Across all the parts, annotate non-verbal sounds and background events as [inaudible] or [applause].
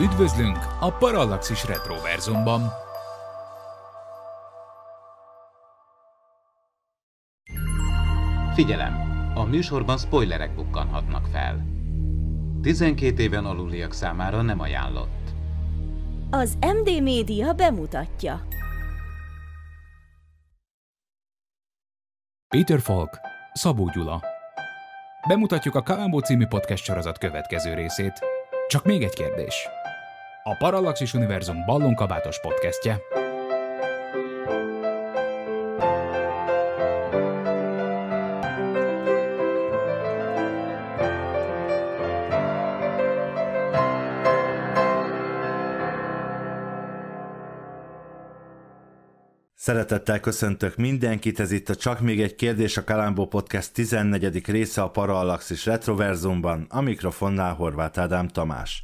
Üdvözlünk a Parallaxis Retroverzumban! Figyelem! A műsorban spoilerek bukkanhatnak fel. 12 éven aluliak számára nem ajánlott. Az MD Média bemutatja. Peter Falk, Szabó Gyula. Bemutatjuk a Kalambó című podcast sorozat következő részét. Csak még egy kérdés a Parallaxis Univerzum ballonkabátos podcastje. Szeretettel köszöntök mindenkit, ez itt a Csak még egy kérdés a Kalambó Podcast 14. része a Parallaxis Retroverzumban, a mikrofonnál Horváth Ádám Tamás.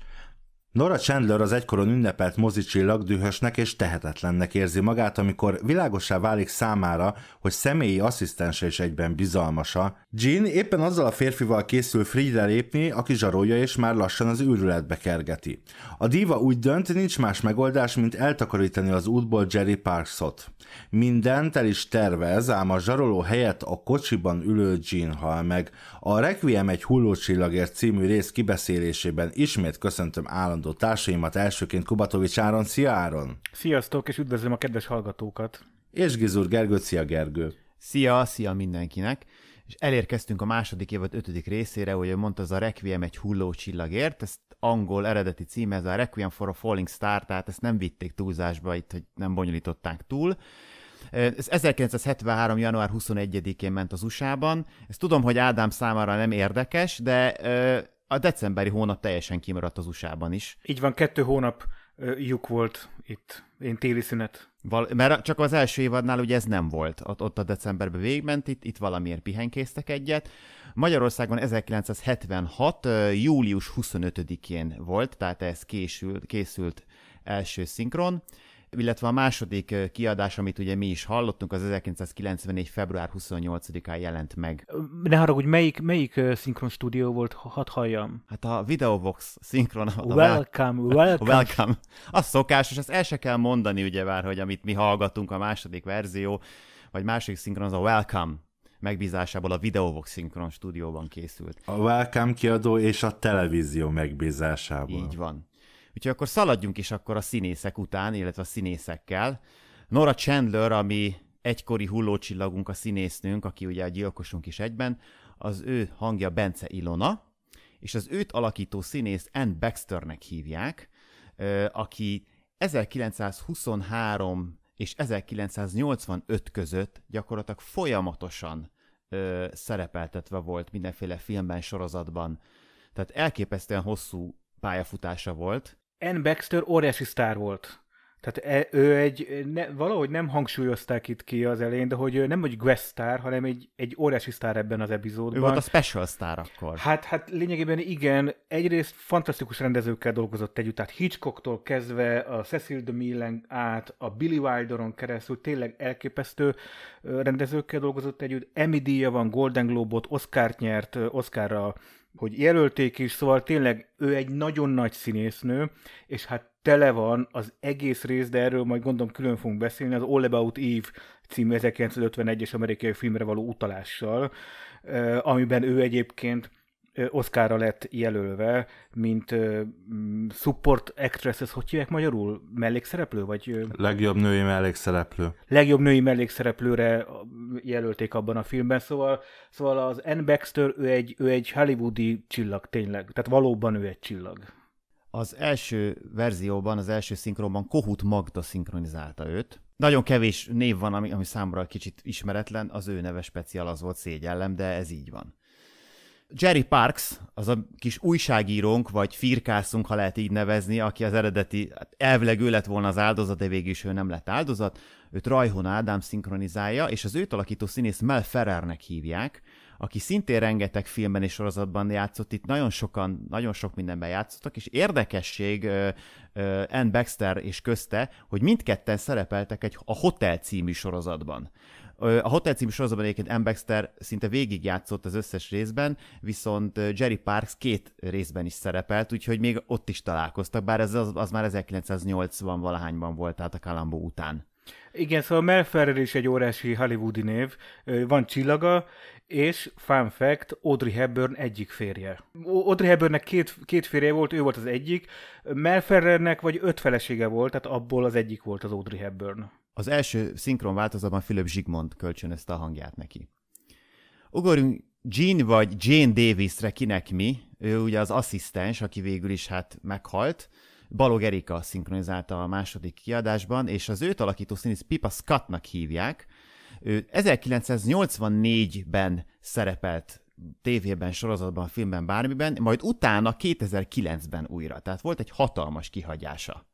Nora Chandler az egykoron ünnepelt mozicsillag dühösnek és tehetetlennek érzi magát, amikor világosá válik számára, hogy személyi asszisztense is egyben bizalmasa. Jean éppen azzal a férfival készül Frida lépni, aki zsarolja és már lassan az őrületbe kergeti. A díva úgy dönt, nincs más megoldás, mint eltakarítani az útból Jerry Parksot. Mindent el is tervez, ám a zsaroló helyett a kocsiban ülő Jean hal meg. A Requiem egy hullócsillagért című rész kibeszélésében ismét köszöntöm állandó állandó társaimat, elsőként Kubatovics Áron. Szia Áron! Sziasztok, és üdvözlöm a kedves hallgatókat! És Gizur Gergő, szia Gergő! Szia, szia mindenkinek! És elérkeztünk a második évad ötödik részére, hogy mondta, az a Requiem egy hulló csillagért, ezt angol eredeti címe, ez a Requiem for a Falling Star, tehát ezt nem vitték túlzásba itt, hogy nem bonyolították túl. Ez 1973. január 21-én ment az USA-ban. Ezt tudom, hogy Ádám számára nem érdekes, de a decemberi hónap teljesen kimaradt az USA-ban is. Így van, kettő hónap lyuk volt itt, én téli szünet. Val- mert csak az első évadnál ugye ez nem volt, ott, ott a decemberben végment, itt, itt valamiért pihenkésztek egyet. Magyarországon 1976. július 25-én volt, tehát ez késült, készült első szinkron illetve a második kiadás, amit ugye mi is hallottunk, az 1994. február 28-án jelent meg. Ne haragudj, melyik, melyik szinkron stúdió volt, hadd halljam? Hát a Videovox szinkron. Welcome, a... welcome. welcome. Az és ezt el se kell mondani ugye már, hogy amit mi hallgatunk, a második verzió, vagy másik szinkron az a Welcome megbízásából a Videovox Szinkron stúdióban készült. A Welcome kiadó és a televízió megbízásából. Így van. Úgyhogy akkor szaladjunk is akkor a színészek után, illetve a színészekkel. Nora Chandler, ami egykori hullócsillagunk, a színésznőnk, aki ugye a gyilkosunk is egyben, az ő hangja Bence Ilona, és az őt alakító színész Ann Baxternek hívják, aki 1923 és 1985 között gyakorlatilag folyamatosan ö, szerepeltetve volt mindenféle filmben, sorozatban. Tehát elképesztően hosszú pályafutása volt, Anne Baxter óriási sztár volt. Tehát e, ő egy, ne, valahogy nem hangsúlyozták itt ki az elején, de hogy nem egy guest star, hanem egy, egy óriási sztár ebben az epizódban. Ő volt a special star akkor. Hát, hát lényegében igen, egyrészt fantasztikus rendezőkkel dolgozott együtt, tehát Hitchcocktól kezdve a Cecil de Millen át, a Billy Wilderon keresztül tényleg elképesztő rendezőkkel dolgozott együtt. Emmy díja van, Golden Globot, t nyert, Oscarra hogy jelölték is, szóval tényleg ő egy nagyon nagy színésznő, és hát tele van az egész rész, de erről majd gondolom külön fogunk beszélni, az All About Eve című 1951-es amerikai filmre való utalással, amiben ő egyébként Oscarra lett jelölve, mint support actress, ez hogy hívják magyarul? Mellékszereplő? Vagy... Legjobb női mellékszereplő. Legjobb női mellékszereplőre jelölték abban a filmben, szóval, szóval az Anne Baxter, ő egy, ő egy hollywoodi csillag tényleg, tehát valóban ő egy csillag. Az első verzióban, az első szinkronban Kohut Magda szinkronizálta őt, nagyon kevés név van, ami, ami számomra kicsit ismeretlen, az ő neve speciál az volt szégyellem, de ez így van. Jerry Parks, az a kis újságírónk, vagy firkászunk, ha lehet így nevezni, aki az eredeti, hát elvileg ő lett volna az áldozat, de végül is ő nem lett áldozat, őt Rajhon Ádám szinkronizálja, és az őt alakító színész Mel Ferrernek hívják, aki szintén rengeteg filmben és sorozatban játszott, itt nagyon sokan, nagyon sok mindenben játszottak, és érdekesség Anne Baxter és közte, hogy mindketten szerepeltek egy a Hotel című sorozatban. A Hotel című sorozatban egyébként M. Baxter szinte játszott az összes részben, viszont Jerry Parks két részben is szerepelt, úgyhogy még ott is találkoztak, bár ez az, az már 1980-valahányban volt, tehát a Kalambó után. Igen, szóval Mel Ferrer is egy órási hollywoodi név, van csillaga, és fun fact, Audrey Hepburn egyik férje. Audrey Hepburnnek két, két férje volt, ő volt az egyik, Mel Ferrernek vagy öt felesége volt, tehát abból az egyik volt az Audrey Hepburn. Az első szinkron változatban Philip Zsigmond kölcsönözte a hangját neki. Ugorjunk Jean vagy Jane Davisre, kinek mi, ő ugye az asszisztens, aki végül is hát meghalt, Balog Erika szinkronizálta a második kiadásban, és az őt alakító színész Pipa Scottnak hívják. Ő 1984-ben szerepelt tévében, sorozatban, filmben, bármiben, majd utána 2009-ben újra. Tehát volt egy hatalmas kihagyása.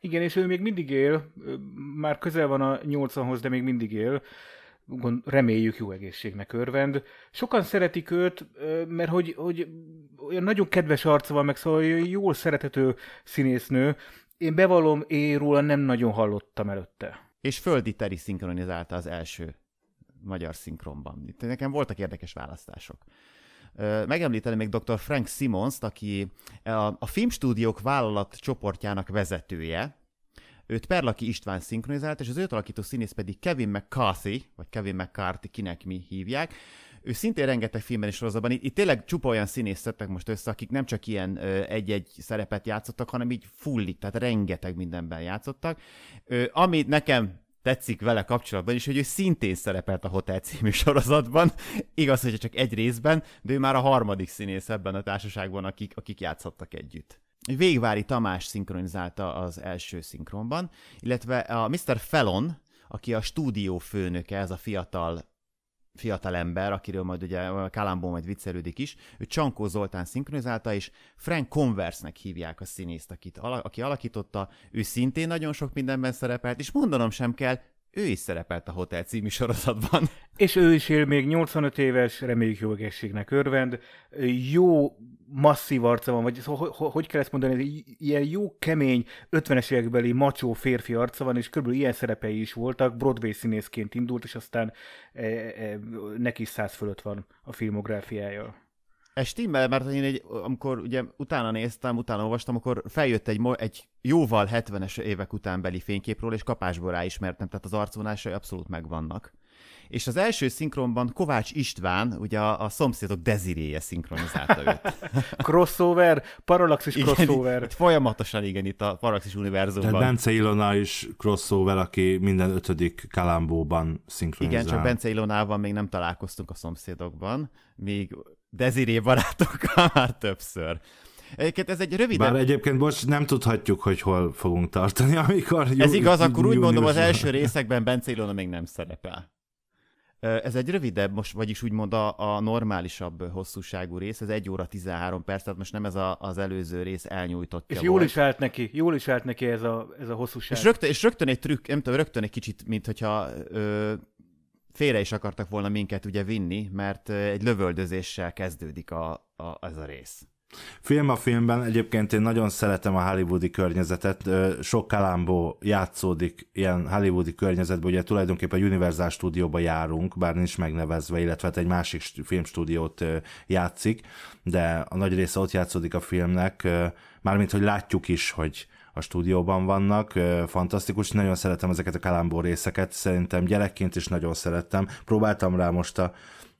Igen, és ő még mindig él, már közel van a 80-hoz, de még mindig él. Reméljük jó egészségnek örvend. Sokan szeretik őt, mert hogy, hogy olyan nagyon kedves arca van, meg szóval jól szeretető színésznő. Én bevallom, én róla nem nagyon hallottam előtte. És földi Teri szinkronizálta az első magyar szinkronban. Itt nekem voltak érdekes választások megemlíteni még dr. Frank Simons, aki a, a filmstúdiók vállalat csoportjának vezetője, őt Perlaki István szinkronizált, és az őt alakító színész pedig Kevin McCarthy, vagy Kevin McCarthy, kinek mi hívják. Ő szintén rengeteg filmben is sorozatban, itt, itt tényleg csupa olyan színész szedtek most össze, akik nem csak ilyen ö, egy-egy szerepet játszottak, hanem így fullik, tehát rengeteg mindenben játszottak. Ö, ami nekem tetszik vele kapcsolatban is, hogy ő szintén szerepelt a Hotel című sorozatban, igaz, hogy csak egy részben, de ő már a harmadik színész ebben a társaságban, akik, akik játszhattak együtt. Végvári Tamás szinkronizálta az első szinkronban, illetve a Mr. Felon, aki a stúdió főnöke, ez a fiatal fiatal ember, akiről majd ugye Kalambó majd viccelődik is, ő Csankó Zoltán szinkronizálta, és Frank Converse-nek hívják a színészt, akit, aki alakította, ő szintén nagyon sok mindenben szerepelt, és mondanom sem kell, ő is szerepelt a Hotel című sorozatban. [laughs] És ő is él még 85 éves, reméljük jó egészségnek örvend. Jó masszív arca van, vagy hogy, hogy kell ezt mondani, ilyen jó kemény 50-es évekbeli macsó férfi arca van, és körülbelül ilyen szerepei is voltak, Broadway színészként indult, és aztán e, e, e neki is száz fölött van a filmográfiája. Ez stimmel, mert én egy, amikor ugye utána néztem, utána olvastam, akkor feljött egy, egy jóval 70-es évek utánbeli fényképről, és kapásból ráismertem, tehát az arcvonásai abszolút megvannak. És az első szinkronban Kovács István, ugye a, a szomszédok deziréje szinkronizálta őt. [laughs] crossover, Parallaxis igen, crossover. Itt, folyamatosan igen, itt a Parallaxis univerzumban. Tehát Bence Ilona is crossover, aki minden ötödik Kalambóban szinkronizál. Igen, csak Bence Ilonával még nem találkoztunk a szomszédokban, még Deziré barátokkal [laughs] már többször. Egyébként ez egy rövid. Bár egyébként most nem tudhatjuk, hogy hol fogunk tartani, [laughs] amikor... Jú, ez igaz, akkor úgy mondom az első [laughs] részekben Bence Ilona még nem szerepel. Ez egy rövidebb, most, vagyis úgymond a, a normálisabb hosszúságú rész, ez 1 óra 13 perc, tehát most nem ez a, az előző rész elnyújtott. És jól volt. is állt neki, jól is állt neki ez a, ez a hosszúság. És rögtön, és rögtön egy trükk, nem tudom, rögtön egy kicsit, mint hogyha félre is akartak volna minket ugye vinni, mert egy lövöldözéssel kezdődik a, a, ez a rész. Film a filmben, egyébként én nagyon szeretem a hollywoodi környezetet, sok kalámbó játszódik ilyen hollywoodi környezetben, ugye tulajdonképpen a Universal stúdióba járunk, bár nincs megnevezve, illetve hát egy másik filmstúdiót játszik, de a nagy része ott játszódik a filmnek, mármint, hogy látjuk is, hogy a stúdióban vannak, fantasztikus, nagyon szeretem ezeket a kalambó részeket, szerintem gyerekként is nagyon szerettem, próbáltam rá most a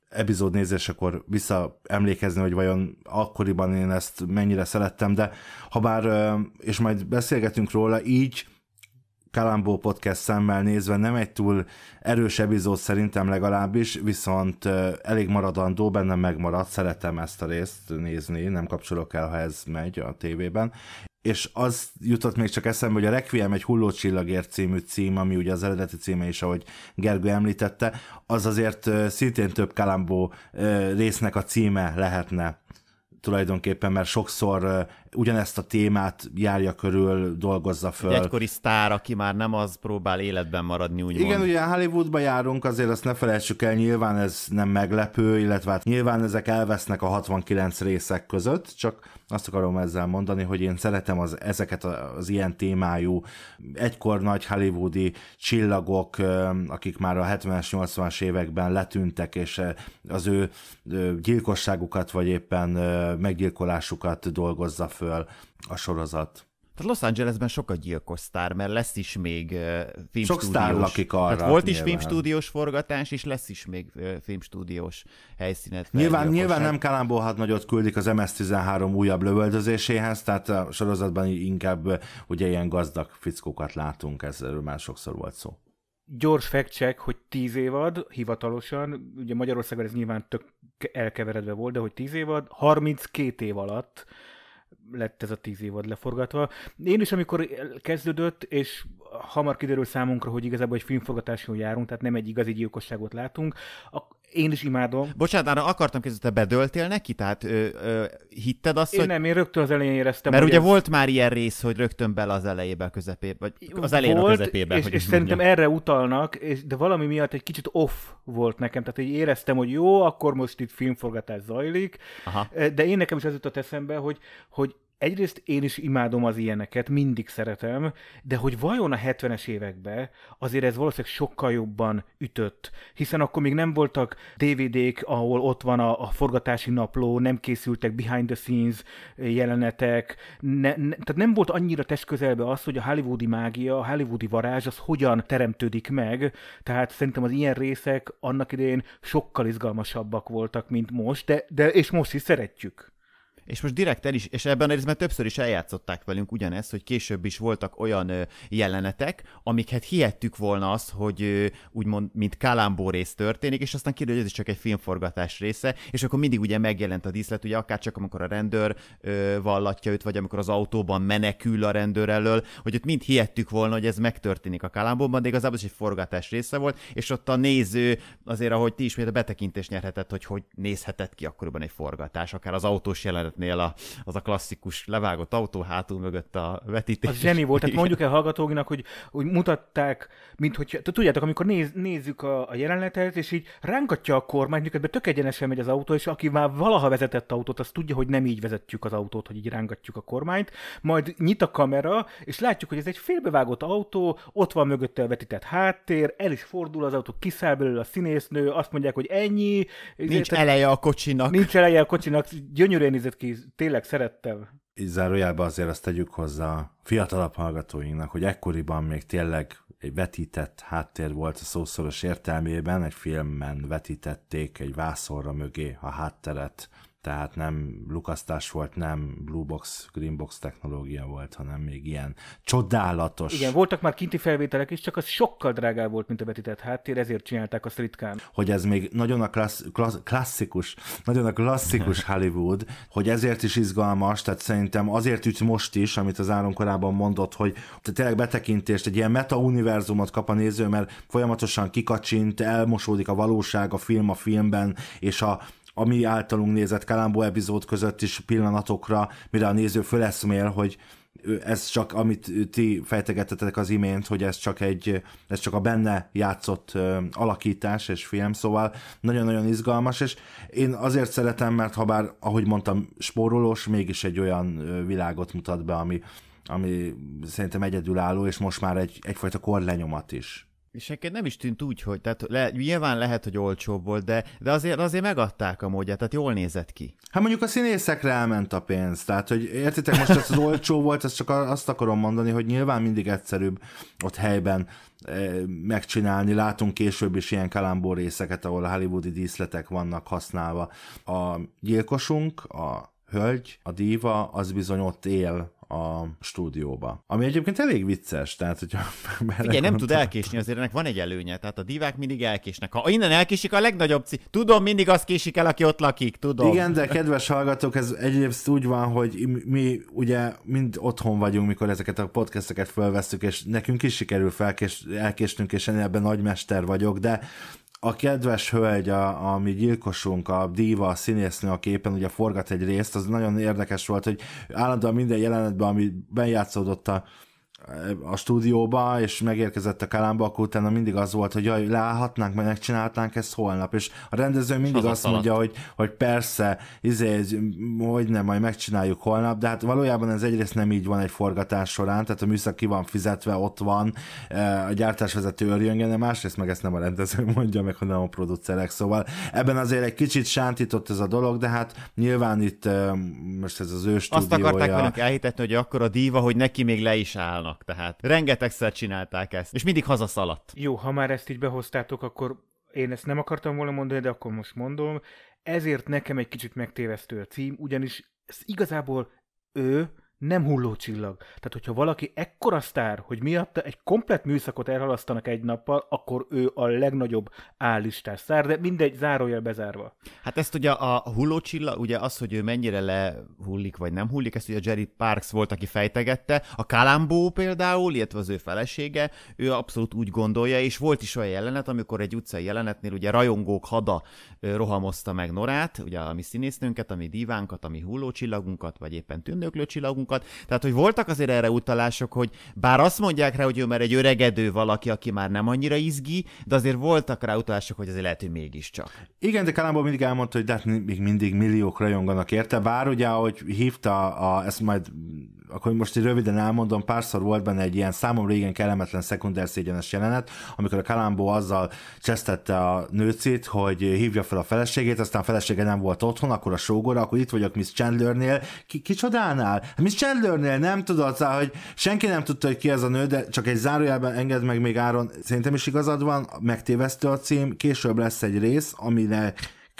epizód nézésekor visszaemlékezni, hogy vajon akkoriban én ezt mennyire szerettem, de ha bár, és majd beszélgetünk róla, így Kalambó podcast szemmel nézve nem egy túl erős epizód szerintem legalábbis, viszont elég maradandó, bennem megmaradt, szeretem ezt a részt nézni, nem kapcsolok el, ha ez megy a tévében, és az jutott még csak eszembe, hogy a Requiem egy hullócsillagért című cím, ami ugye az eredeti címe is, ahogy Gergő említette, az azért szintén több Kalambó résznek a címe lehetne tulajdonképpen, mert sokszor ugyanezt a témát járja körül, dolgozza föl. Egy egykori sztár, aki már nem az próbál életben maradni, úgymond. Igen, ugye Hollywoodba járunk, azért azt ne felejtsük el, nyilván ez nem meglepő, illetve hát nyilván ezek elvesznek a 69 részek között, csak azt akarom ezzel mondani, hogy én szeretem az, ezeket az ilyen témájú, egykor nagy hollywoodi csillagok, akik már a 70-es, 80-as években letűntek, és az ő gyilkosságukat, vagy éppen meggyilkolásukat dolgozza föl a sorozat. Tehát Los Angelesben sok a gyilkos sztár, mert lesz is még uh, filmstúdiós. Sok sztár lakik arra. Tehát volt is filmstúdiós forgatás, és lesz is még uh, filmstúdiós helyszínet. Nyilván, nyilván nem hat nagyot küldik az MS-13 újabb lövöldözéséhez, tehát a sorozatban inkább uh, ugye ilyen gazdag fickókat látunk, ezzel már sokszor volt szó. Gyors fact hogy tíz évad, hivatalosan, ugye Magyarországon ez nyilván tök elkeveredve volt, de hogy tíz évad, 32 év alatt lett ez a tíz évad leforgatva. Én is, amikor kezdődött, és hamar kiderül számunkra, hogy igazából egy filmforgatáson járunk, tehát nem egy igazi gyilkosságot látunk, én is imádom. Bocsánat, arra akartam kérdezni, te bedöltél neki? Tehát ö, ö, hitted azt, én hogy... nem, én rögtön az elején éreztem. Mert ugye ez... volt már ilyen rész, hogy rögtön bele az elejébe a közepébe, vagy az elején volt, a közepébe. És, hogy és mondjam. szerintem erre utalnak, és, de valami miatt egy kicsit off volt nekem. Tehát így éreztem, hogy jó, akkor most itt filmforgatás zajlik, Aha. de én nekem is az jutott eszembe, hogy, hogy egyrészt én is imádom az ilyeneket, mindig szeretem, de hogy vajon a 70-es években azért ez valószínűleg sokkal jobban ütött, hiszen akkor még nem voltak DVD-k, ahol ott van a, a forgatási napló, nem készültek behind the scenes jelenetek, ne, ne, tehát nem volt annyira közelbe az, hogy a hollywoodi mágia, a hollywoodi varázs az hogyan teremtődik meg, tehát szerintem az ilyen részek annak idején sokkal izgalmasabbak voltak, mint most, de, de és most is szeretjük és most direkt el is, és ebben a részben többször is eljátszották velünk ugyanezt, hogy később is voltak olyan jelenetek, amiket hát hihettük volna azt, hogy úgymond, mint Kalambó rész történik, és aztán kiderül, hogy ez is csak egy filmforgatás része, és akkor mindig ugye megjelent a díszlet, ugye akár csak amikor a rendőr ö, vallatja őt, vagy amikor az autóban menekül a rendőr elől, hogy ott mind hihettük volna, hogy ez megtörténik a Kalambóban, de igazából ez egy forgatás része volt, és ott a néző azért, ahogy ti is, a betekintést nyerhetett, hogy hogy nézhetett ki akkoriban egy forgatás, akár az autós jelenet Jeepnél a, az a klasszikus levágott autó hátul mögött a vetítés. Az zseni volt, tehát mondjuk el hallgatóknak, hogy, hogy mutatták, mint hogy, tudjátok, amikor néz, nézzük a, a jelenetet, és így ránkatja a kormányt, mert tök egyenesen megy az autó, és aki már valaha vezetett autót, az tudja, hogy nem így vezetjük az autót, hogy így rángatjuk a kormányt, majd nyit a kamera, és látjuk, hogy ez egy félbevágott autó, ott van mögötte a vetített háttér, el is fordul az autó, kiszáll belőle a színésznő, azt mondják, hogy ennyi. Nincs ezért, eleje a kocsinak. Nincs eleje a kocsinak, gyönyörűen nézett ki tíz, tényleg szerettem. Így zárójában azért azt tegyük hozzá a fiatalabb hallgatóinknak, hogy ekkoriban még tényleg egy vetített háttér volt a szószoros értelmében, egy filmben vetítették egy vászorra mögé a hátteret, tehát nem lukasztás volt, nem blue box, green box technológia volt, hanem még ilyen csodálatos. Igen, voltak már kinti felvételek is, csak az sokkal drágább volt, mint a vetített háttér, ezért csinálták azt ritkán. Hogy ez még nagyon a klassz, klassz, klasszikus, nagyon a klasszikus [laughs] Hollywood, hogy ezért is izgalmas, tehát szerintem azért üt most is, amit az Áron korábban mondott, hogy tényleg betekintést, egy ilyen meta-univerzumot kap a néző, mert folyamatosan kikacsint, elmosódik a valóság, a film a filmben, és a ami általunk nézett Kalambó epizód között is pillanatokra, mire a néző föleszmél, hogy ez csak, amit ti fejtegettetek az imént, hogy ez csak egy, ez csak a benne játszott alakítás és film, szóval nagyon-nagyon izgalmas, és én azért szeretem, mert ha bár, ahogy mondtam, spórolós, mégis egy olyan világot mutat be, ami, ami szerintem egyedülálló, és most már egy, egyfajta korlenyomat is. És neked nem is tűnt úgy, hogy, tehát le, nyilván lehet, hogy olcsóbb volt, de, de azért, azért megadták a módját, tehát jól nézett ki. Hát mondjuk a színészekre elment a pénz, tehát hogy értitek most, ez az olcsó volt, ezt csak azt akarom mondani, hogy nyilván mindig egyszerűbb ott helyben eh, megcsinálni. Látunk később is ilyen kalambó részeket, ahol a hollywoodi díszletek vannak használva. A gyilkosunk, a hölgy, a díva, az bizony ott él a stúdióba. Ami egyébként elég vicces, tehát hogyha... [laughs] Igen, nem tud elkésni, azért ennek van egy előnye, tehát a divák mindig elkésnek. Ha innen elkésik, a legnagyobb c... Tudom, mindig az késik el, aki ott lakik, tudom. Igen, de kedves hallgatók, ez egyébként úgy van, hogy mi ugye mind otthon vagyunk, mikor ezeket a podcasteket felvesztük, és nekünk is sikerül felkés, elkésnünk, és én ebben nagymester vagyok, de a kedves hölgy, a, a mi gyilkosunk, a díva, a színésznő, a képen ugye forgat egy részt, az nagyon érdekes volt, hogy állandóan minden jelenetben, ami bejátszódott a, a stúdióba, és megérkezett a Kalámba, akkor utána mindig az volt, hogy jaj, leállhatnánk, mert megcsinálhatnánk ezt holnap, és a rendező mindig azt alatt. mondja, hogy, hogy persze, izé, hogy nem, majd megcsináljuk holnap, de hát valójában ez egyrészt nem így van egy forgatás során, tehát a műszak ki van fizetve, ott van, e, a gyártásvezető örjöngen, de másrészt meg ezt nem a rendező [laughs] mondja, meg hanem a producerek, szóval ebben azért egy kicsit sántított ez a dolog, de hát nyilván itt e, most ez az ő stúdiója. Azt akarták velünk elhitetni, hogy akkor a díva, hogy neki még le is állna csinálnak, tehát rengetegszer csinálták ezt, és mindig hazaszaladt. Jó, ha már ezt így behoztátok, akkor én ezt nem akartam volna mondani, de akkor most mondom. Ezért nekem egy kicsit megtévesztő a cím, ugyanis igazából ő nem hulló csillag. Tehát, hogyha valaki ekkora sztár, hogy miatta egy komplet műszakot elhalasztanak egy nappal, akkor ő a legnagyobb állistás sztár, de mindegy, zárójel bezárva. Hát ezt ugye a hulló csillag, ugye az, hogy ő mennyire lehullik vagy nem hullik, ezt ugye Jerry Parks volt, aki fejtegette. A Kalambó például, illetve az ő felesége, ő abszolút úgy gondolja, és volt is olyan jelenet, amikor egy utcai jelenetnél ugye rajongók hada rohamozta meg Norát, ugye a mi színésznőnket, a mi divánkat, a mi hullócsillagunkat, vagy éppen csillagunkat, magunkat. Tehát, hogy voltak azért erre utalások, hogy bár azt mondják rá, hogy ő már egy öregedő valaki, aki már nem annyira izgi, de azért voltak rá utalások, hogy azért lehet, hogy mégiscsak. Igen, de Kalambó mindig elmondta, hogy de hát még mindig milliók rajonganak érte, bár ugye, ahogy hívta, a, ezt majd akkor most így röviden elmondom, párszor volt benne egy ilyen számomra igen kellemetlen szekunder szégyenes jelenet, amikor a Kalambó azzal csesztette a nőcit, hogy hívja fel a feleségét, aztán a felesége nem volt otthon, akkor a sógora, akkor itt vagyok Miss Chandlernél, ki, csodánál? Miss Chandlernél nem tudod, hogy senki nem tudta, hogy ki ez a nő, de csak egy zárójelben enged meg még Áron, szerintem is igazad van, megtévesztő a cím, később lesz egy rész, amire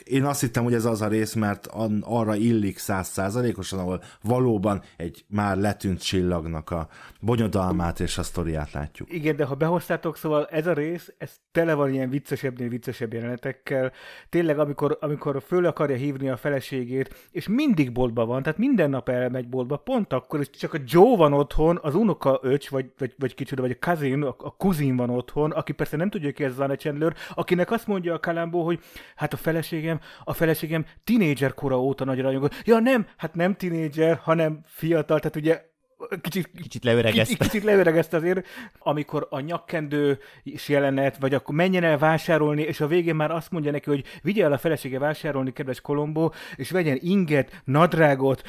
én azt hittem, hogy ez az a rész, mert arra illik százszázalékosan, ahol valóban egy már letűnt csillagnak a bonyodalmát és a sztoriát látjuk. Igen, de ha behoztátok, szóval ez a rész, ez tele van ilyen viccesebbnél viccesebb jelenetekkel. Tényleg, amikor, amikor föl akarja hívni a feleségét, és mindig boltba van, tehát minden nap elmegy boltba, pont akkor, és csak a Joe van otthon, az unoka öcs, vagy, vagy, vagy kicsoda, vagy a kazin, a, a kuzin van otthon, aki persze nem tudja ki ez a Chandler, akinek azt mondja a Kalambó, hogy hát a felesége feleségem, a feleségem tinédzser kora óta nagy rajongó. Ja nem, hát nem tinédzser, hanem fiatal, tehát ugye kicsit, kicsit leöregezte. Kicsit, kicsit leöregezte azért, amikor a nyakkendő is jelenet, vagy akkor menjen el vásárolni, és a végén már azt mondja neki, hogy vigye el a felesége vásárolni, kedves Kolombó, és vegyen inget, nadrágot,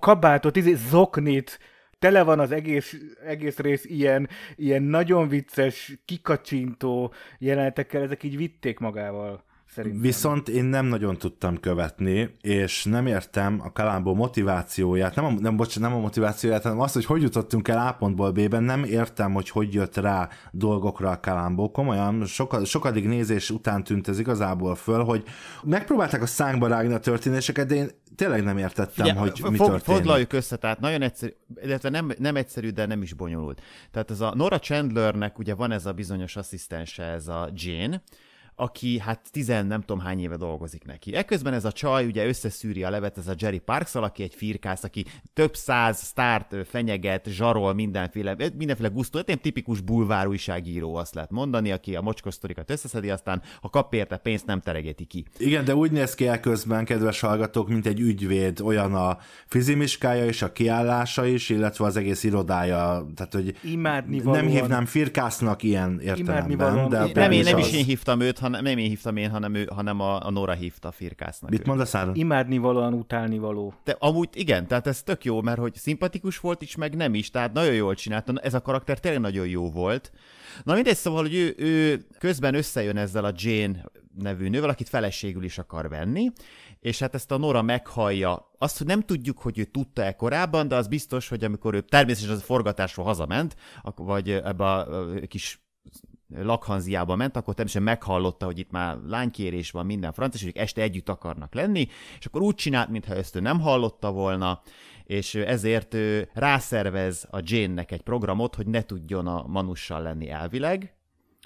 kabátot, izé, zoknit, tele van az egész, egész rész ilyen, ilyen nagyon vicces, kikacsintó jelenetekkel, ezek így vitték magával. Szerintem. Viszont én nem nagyon tudtam követni, és nem értem a Kalámbó motivációját, nem a, nem, bocs, nem a motivációját, hanem azt, hogy hogy jutottunk el A pontból B-ben, nem értem, hogy hogy jött rá dolgokra a Kalámbó. Komolyan, soka, sokadig nézés után tűnt ez igazából föl, hogy megpróbálták a szánkba rágni a történéseket, de én tényleg nem értettem, Ugye, hogy mi történik. Foglaljuk össze, tehát nagyon egyszerű, illetve nem, nem egyszerű, de nem is bonyolult. Tehát ez a Nora Chandlernek ugye van ez a bizonyos asszisztense, ez a Jane, aki hát tizen nem tudom hány éve dolgozik neki. Ekközben ez a csaj ugye összeszűri a levet, ez a Jerry Parks, aki egy firkász, aki több száz sztárt fenyeget, zsarol mindenféle, eh, mindenféle gusztó, hát egy tipikus bulvár újságíró, azt lehet mondani, aki a mocskosztorikat összeszedi, aztán ha kap érte pénzt, nem teregeti ki. Igen, de úgy néz ki el közben, kedves hallgatók, mint egy ügyvéd, olyan a fizimiskája és a kiállása is, illetve az egész irodája, tehát hogy Imádni nem hívnám firkásznak ilyen értelemben. De nem, én, nem is én hívtam őt, hanem, nem én hívtam én, hanem, ő, hanem a, a Nora hívta a firkásznak. Mit mondasz, Áron? utálni való. De amúgy igen, tehát ez tök jó, mert hogy szimpatikus volt is, meg nem is, tehát nagyon jól csinálta, ez a karakter tényleg nagyon jó volt. Na mindegy, szóval, hogy ő, ő közben összejön ezzel a Jane nevű nővel, akit feleségül is akar venni, és hát ezt a Nora meghallja. Azt, hogy nem tudjuk, hogy ő tudta-e korábban, de az biztos, hogy amikor ő természetesen az a forgatásról hazament, vagy ebbe a kis lakhanziába ment, akkor természetesen meghallotta, hogy itt már lánykérés van minden francia, és este együtt akarnak lenni, és akkor úgy csinált, mintha ezt ő nem hallotta volna, és ezért rászervez a Jane-nek egy programot, hogy ne tudjon a Manussal lenni elvileg,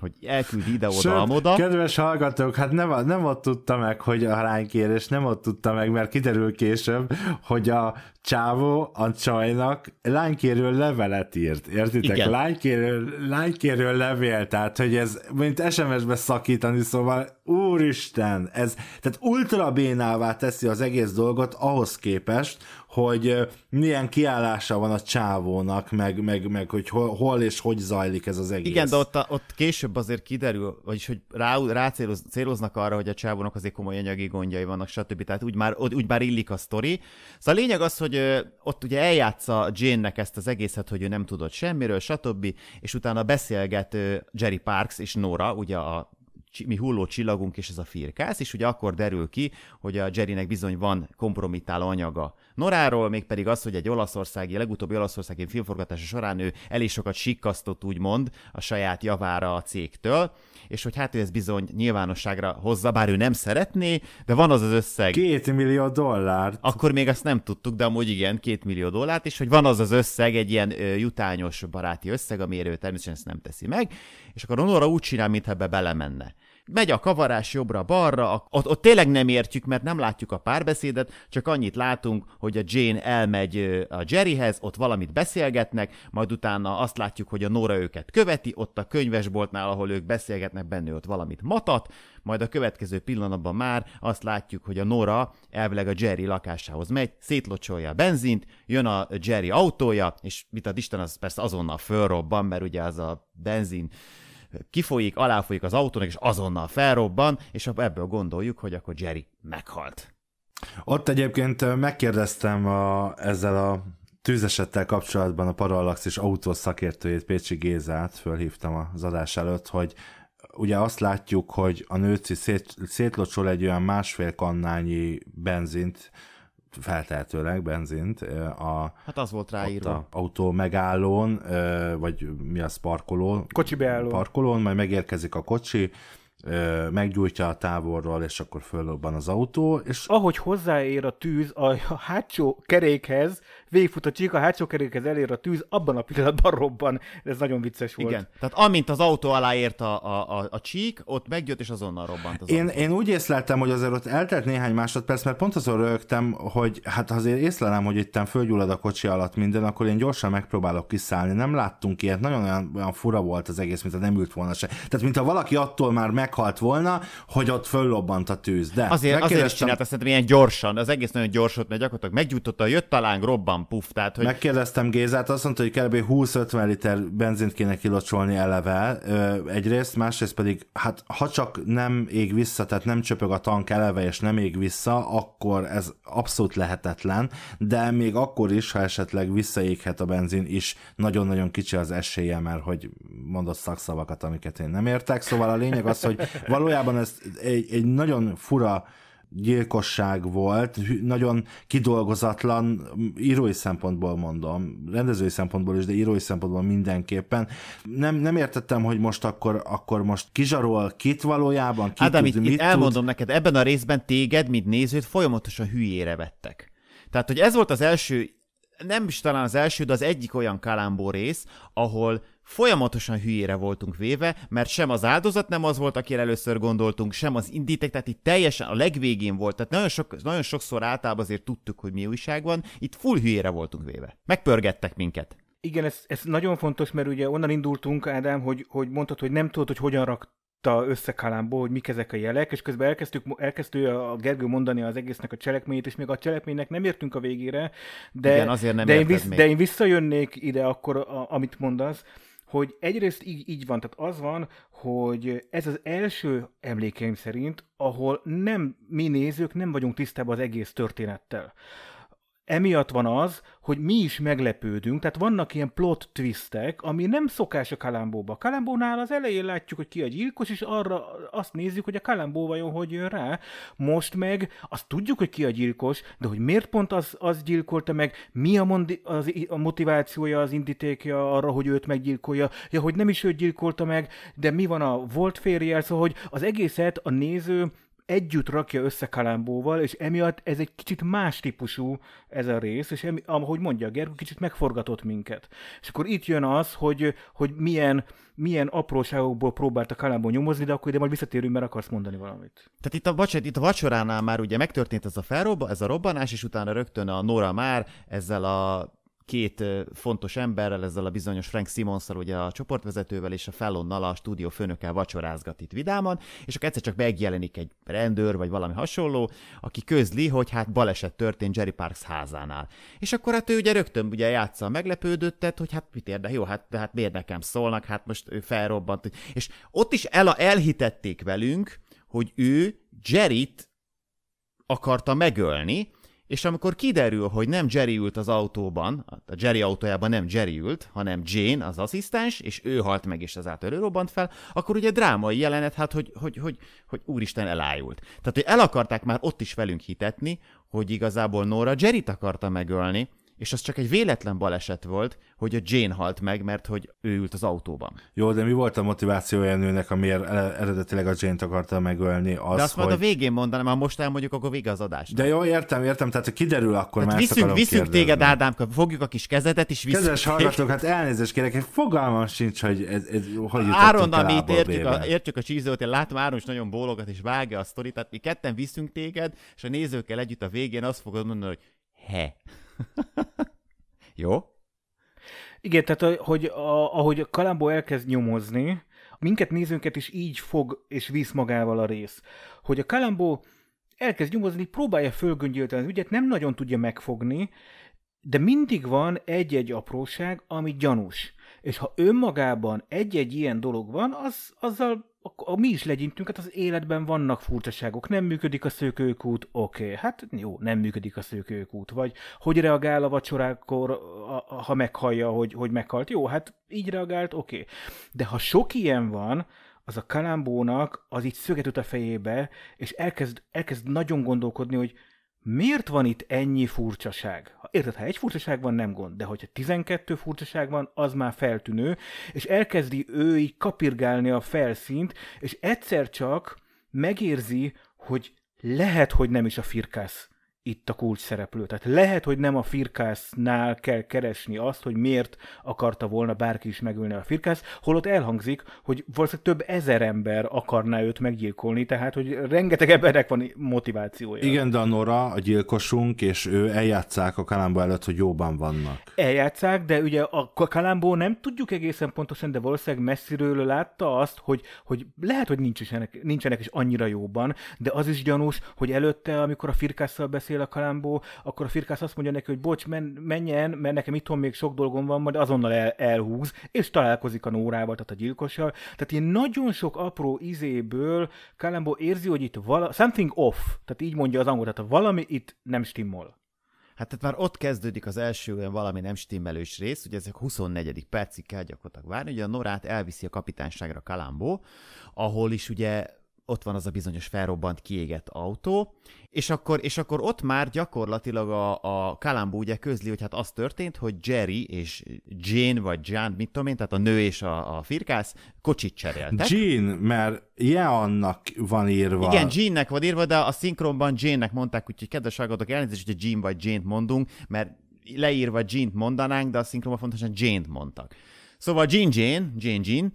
hogy elküld ide-oda-amoda. kedves hallgatók, hát nem, nem ott tudta meg, hogy a lánykérés nem ott tudta meg, mert kiderül később, hogy a csávó a csajnak lánykérő levelet írt, értitek? Igen. Lánykérő, lánykérő levél, tehát hogy ez, mint SMS-be szakítani, szóval úristen, ez tehát ultra bénává teszi az egész dolgot ahhoz képest, hogy milyen kiállása van a csávónak, meg, meg, meg hogy hol, és hogy zajlik ez az egész. Igen, de ott, ott később azért kiderül, vagyis hogy rá, rá céloz, céloznak arra, hogy a csávónak azért komoly anyagi gondjai vannak, stb. Tehát úgy már, úgy már illik a sztori. Szóval a lényeg az, hogy ott ugye eljátsza Jane-nek ezt az egészet, hogy ő nem tudott semmiről, stb. És utána beszélget Jerry Parks és Nora, ugye a mi hulló csillagunk és ez a firkász, és ugye akkor derül ki, hogy a Jerrynek bizony van kompromittáló anyaga Noráról még pedig az, hogy egy olaszországi, legutóbbi olaszországi filmforgatása során ő elég sokat sikkasztott, úgymond, a saját javára a cégtől, és hogy hát ő ezt bizony nyilvánosságra hozza, bár ő nem szeretné, de van az az összeg. Két millió dollárt. Akkor még azt nem tudtuk, de amúgy igen, két millió dollárt, és hogy van az az összeg, egy ilyen ö, jutányos baráti összeg, amiért ő természetesen ezt nem teszi meg, és akkor Nora úgy csinál, mintha ebbe belemenne megy a kavarás jobbra-balra, ott, ott tényleg nem értjük, mert nem látjuk a párbeszédet, csak annyit látunk, hogy a Jane elmegy a Jerryhez, ott valamit beszélgetnek, majd utána azt látjuk, hogy a Nora őket követi, ott a könyvesboltnál, ahol ők beszélgetnek benne, ott valamit matat, majd a következő pillanatban már azt látjuk, hogy a Nora elvileg a Jerry lakásához megy, szétlocsolja a benzint, jön a Jerry autója, és mit ad Isten, az persze azonnal fölrobban, mert ugye az a benzin kifolyik, aláfolyik az autónak, és azonnal felrobban, és ebből gondoljuk, hogy akkor Jerry meghalt. Ott egyébként megkérdeztem a, ezzel a tűzesettel kapcsolatban a Parallax és autó szakértőjét, Pécsi Gézát, fölhívtam az adás előtt, hogy ugye azt látjuk, hogy a nőci szét, szétlocsol egy olyan másfél kannányi benzint, feltehetőleg benzint. A, hát az volt ráírva. A autó megállón, vagy mi az, parkoló? Kocsi beálló. Parkolón, majd megérkezik a kocsi, meggyújtja a távolról, és akkor föllobban az autó. És... Ahogy hozzáér a tűz a hátsó kerékhez, végfut a csík, a hátsó kerékhez elér a tűz, abban a pillanatban robban. Ez nagyon vicces volt. Igen, tehát amint az autó alá ért a, a, a, a csík, ott meggyőtt, és azonnal robbant az én, autó. Én úgy észleltem, hogy azért ott eltelt néhány másodperc, mert pont azon rögtem, hogy hát azért észlelem, hogy itt fölgyullad a kocsi alatt minden, akkor én gyorsan megpróbálok kiszállni. Nem láttunk ilyet, nagyon olyan, olyan fura volt az egész, mintha a nem ült volna se. Tehát, mintha valaki attól már meg meghalt volna, hogy ott föllobbant a tűz. De azért, azért is csinálta szerintem ilyen gyorsan, az egész nagyon gyors volt, mert gyakorlatilag meggyújtotta, jött talán robban, puff, tehát hogy... Megkérdeztem Gézát, azt mondta, hogy kb. 20-50 liter benzint kéne kilocsolni eleve egyrészt, másrészt pedig, hát ha csak nem ég vissza, tehát nem csöpög a tank eleve, és nem ég vissza, akkor ez abszolút lehetetlen, de még akkor is, ha esetleg visszaéghet a benzin is, nagyon-nagyon kicsi az esélye, mert hogy mondott szakszavakat, amiket én nem értek, szóval a lényeg az, hogy Valójában ez egy, egy nagyon fura gyilkosság volt, nagyon kidolgozatlan, írói szempontból mondom, rendezői szempontból is, de írói szempontból mindenképpen. Nem, nem értettem, hogy most akkor, akkor most kizsarol kit valójában, ki Adam, tud, itt, mit itt tud. elmondom neked, ebben a részben téged, mint nézőt folyamatosan hülyére vettek. Tehát, hogy ez volt az első nem is talán az első, de az egyik olyan kalambó rész, ahol folyamatosan hülyére voltunk véve, mert sem az áldozat nem az volt, akire először gondoltunk, sem az indítek, tehát itt teljesen a legvégén volt, tehát nagyon, sok, nagyon sokszor általában azért tudtuk, hogy mi újság van, itt full hülyére voltunk véve. Megpörgettek minket. Igen, ez, ez nagyon fontos, mert ugye onnan indultunk, Ádám, hogy, hogy mondtad, hogy nem tudod, hogy hogyan rak rakta össze hogy mik ezek a jelek, és közben elkezdtük, elkezdő a Gergő mondani az egésznek a cselekményét, és még a cselekménynek nem értünk a végére, de, Igen, azért nem de, én, visz, még. de én visszajönnék ide akkor, a, amit mondasz, hogy egyrészt így, így van, tehát az van, hogy ez az első emlékeim szerint, ahol nem mi nézők nem vagyunk tisztában az egész történettel emiatt van az, hogy mi is meglepődünk, tehát vannak ilyen plot twistek, ami nem szokás a Kalambóba. Kalambónál az elején látjuk, hogy ki a gyilkos, és arra azt nézzük, hogy a Kalambó vajon hogy jön rá. Most meg azt tudjuk, hogy ki a gyilkos, de hogy miért pont az, az gyilkolta meg, mi a, mondi, az, a motivációja, az indítékja arra, hogy őt meggyilkolja, ja, hogy nem is őt gyilkolta meg, de mi van a volt férjel, szóval hogy az egészet a néző együtt rakja össze Kalambóval, és emiatt ez egy kicsit más típusú ez a rész, és emi, ahogy mondja Gergő, kicsit megforgatott minket. És akkor itt jön az, hogy, hogy milyen, milyen apróságokból próbálta Kalambó nyomozni, de akkor ide majd visszatérünk, mert akarsz mondani valamit. Tehát itt a, bocsánat, itt a vacsoránál már ugye megtörtént ez a felrobba, ez a robbanás, és utána rögtön a Nora már ezzel a két fontos emberrel, ezzel a bizonyos Frank simons ugye a csoportvezetővel és a Fallonnal, a stúdió főnökkel vacsorázgat itt vidáman, és akkor egyszer csak megjelenik egy rendőr, vagy valami hasonló, aki közli, hogy hát baleset történt Jerry Parks házánál. És akkor hát ő ugye rögtön ugye játsza a meglepődöttet, hogy hát mit érde, jó, hát, hát miért nekem szólnak, hát most ő felrobbant. És ott is el, elhitették velünk, hogy ő Jerryt akarta megölni, és amikor kiderül, hogy nem Jerry ült az autóban, a Jerry autójában nem Jerry ült, hanem Jane, az asszisztens, és ő halt meg, és ezáltal ő robbant fel, akkor ugye drámai jelenet, hát hogy, hogy, hogy, hogy úristen elájult. Tehát, hogy el akarták már ott is velünk hitetni, hogy igazából Nora Jerry-t akarta megölni, és az csak egy véletlen baleset volt, hogy a Jane halt meg, mert hogy ő ült az autóban. Jó, de mi volt a motivációja a nőnek, amiért eredetileg a Jane-t akarta megölni? Az, de azt hogy... majd a végén mondanám, ha most elmondjuk, akkor vége az adás. De jó, értem, értem, tehát ha kiderül, akkor tehát már viszünk, viszünk kérdezni. téged, Ádám, fogjuk a kis kezedet, és viszünk. Kedves hallgatók, hát elnézést kérek, egy fogalmam sincs, hogy ez, ez hogy Áronnal mi értjük a, értjük a csízőt, én látom, Áron is nagyon bólogat és vágja a sztorit, tehát mi ketten viszünk téged, és a nézőkkel együtt a végén azt fogod mondani, hogy he. [laughs] Jó? Igen, tehát hogy a, ahogy Kalambó elkezd nyomozni, minket nézőnket is így fog és visz magával a rész. Hogy a Kalambó elkezd nyomozni, próbálja fölgöngyölteni az ügyet, nem nagyon tudja megfogni, de mindig van egy-egy apróság, ami gyanús. És ha önmagában egy-egy ilyen dolog van, az, azzal akkor a, mi is legyintünk, hát az életben vannak furcsaságok. Nem működik a szökőkút, oké, okay. hát jó, nem működik a szökőkút. Vagy hogy reagál a vacsorákor, ha meghallja, hogy, hogy meghalt, jó, hát így reagált, oké. Okay. De ha sok ilyen van, az a kalambónak az így szöget a fejébe, és elkezd, elkezd nagyon gondolkodni, hogy miért van itt ennyi furcsaság? Érted, ha egy furcsaság van, nem gond, de hogyha 12 furcsaság van, az már feltűnő, és elkezdi ő így kapirgálni a felszínt, és egyszer csak megérzi, hogy lehet, hogy nem is a firkász itt a kulcs szereplő. Tehát lehet, hogy nem a firkásznál kell keresni azt, hogy miért akarta volna bárki is megölni a firkász, holott elhangzik, hogy valószínűleg több ezer ember akarná őt meggyilkolni, tehát hogy rengeteg embernek van motivációja. Igen, de a Nora, a gyilkosunk, és ő eljátszák a Kalambó előtt, hogy jóban vannak. Eljátszák, de ugye a Kalambó nem tudjuk egészen pontosan, de valószínűleg messziről látta azt, hogy, hogy lehet, hogy nincsenek nincsenek is annyira jóban, de az is gyanús, hogy előtte, amikor a firkásszal beszél, beszél a kalámbó, akkor a firkász azt mondja neki, hogy bocs, men, menjen, mert nekem itthon még sok dolgom van, majd azonnal el, elhúz, és találkozik a Nórával, tehát a gyilkossal. Tehát ilyen nagyon sok apró izéből kalambó érzi, hogy itt vala, something off, tehát így mondja az angol, tehát valami itt nem stimmel. Hát tehát már ott kezdődik az első olyan valami nem stimmelős rész, ugye ezek 24. percig kell gyakorlatilag várni, ugye a Norát elviszi a kapitányságra Kalambó, ahol is ugye ott van az a bizonyos felrobbant, kiégett autó, és akkor, és akkor ott már gyakorlatilag a, a Kalambó ugye közli, hogy hát az történt, hogy Jerry és Jane, vagy Jean, mit tudom én, tehát a nő és a, a firkász kocsit cseréltek. Jane, mert Jeannak van írva. Igen, Jeannek van írva, de a szinkronban Jane-nek mondták, úgyhogy kedves hallgatók, elnézést, hogy Jane vagy Jane-t mondunk, mert leírva Jane-t mondanánk, de a szinkronban fontosan Jane-t mondtak. Szóval Jane Jane, Jane Jane,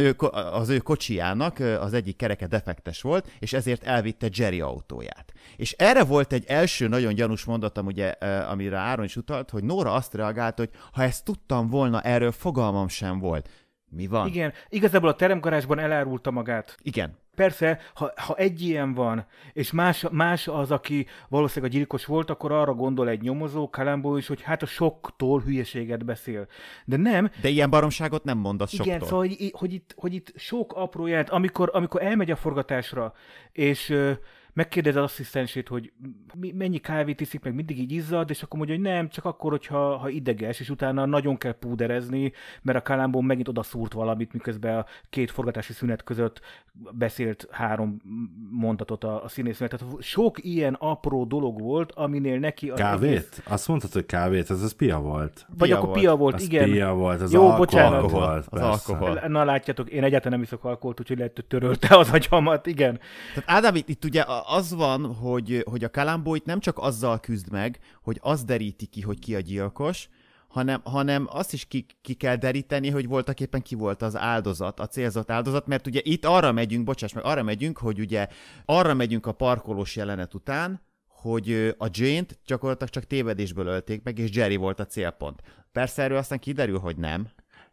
ő, az ő kocsijának az egyik kereke defektes volt, és ezért elvitte Jerry autóját. És erre volt egy első nagyon gyanús mondatom, ugye, amire Áron is utalt, hogy Nóra azt reagált, hogy ha ezt tudtam volna, erről fogalmam sem volt. Mi van? Igen, igazából a teremgarázsban elárulta magát. Igen, Persze, ha, ha egy ilyen van, és más, más az, aki valószínűleg a gyilkos volt, akkor arra gondol egy nyomozó, Kalambó is, hogy hát a soktól hülyeséget beszél. De nem. De ilyen baromságot nem mond a soktól. Igen, szóval, hogy, hogy, itt, hogy itt sok apró jelent, amikor, amikor elmegy a forgatásra, és megkérdez az asszisztensét, hogy mi, mennyi kávét iszik, meg mindig így izzad, és akkor mondja, hogy nem, csak akkor, hogyha ha ideges, és utána nagyon kell púderezni, mert a kalámból megint szúrt valamit, miközben a két forgatási szünet között beszélt három mondatot a, a színésznő. Tehát sok ilyen apró dolog volt, aminél neki... Az kávét? Egész... Azt mondtad, hogy kávét, ez az pia volt. Vagy pia akkor volt. pia volt, az igen. Pia volt, az Jó, alkohol, bocsánat. Alkohol, az persze. alkohol. Na látjátok, én egyáltalán nem iszok alkoholt, úgyhogy lehet, hogy törölte az agyamat, hát igen. Tehát Ádám, itt, itt ugye a az van, hogy, hogy a Kalambóit nem csak azzal küzd meg, hogy az deríti ki, hogy ki a gyilkos, hanem, hanem azt is ki, ki kell deríteni, hogy voltak éppen ki volt az áldozat, a célzott áldozat, mert ugye itt arra megyünk, bocsáss meg, arra megyünk, hogy ugye arra megyünk a parkolós jelenet után, hogy a Jane-t gyakorlatilag csak tévedésből ölték meg, és Jerry volt a célpont. Persze erről aztán kiderül, hogy nem.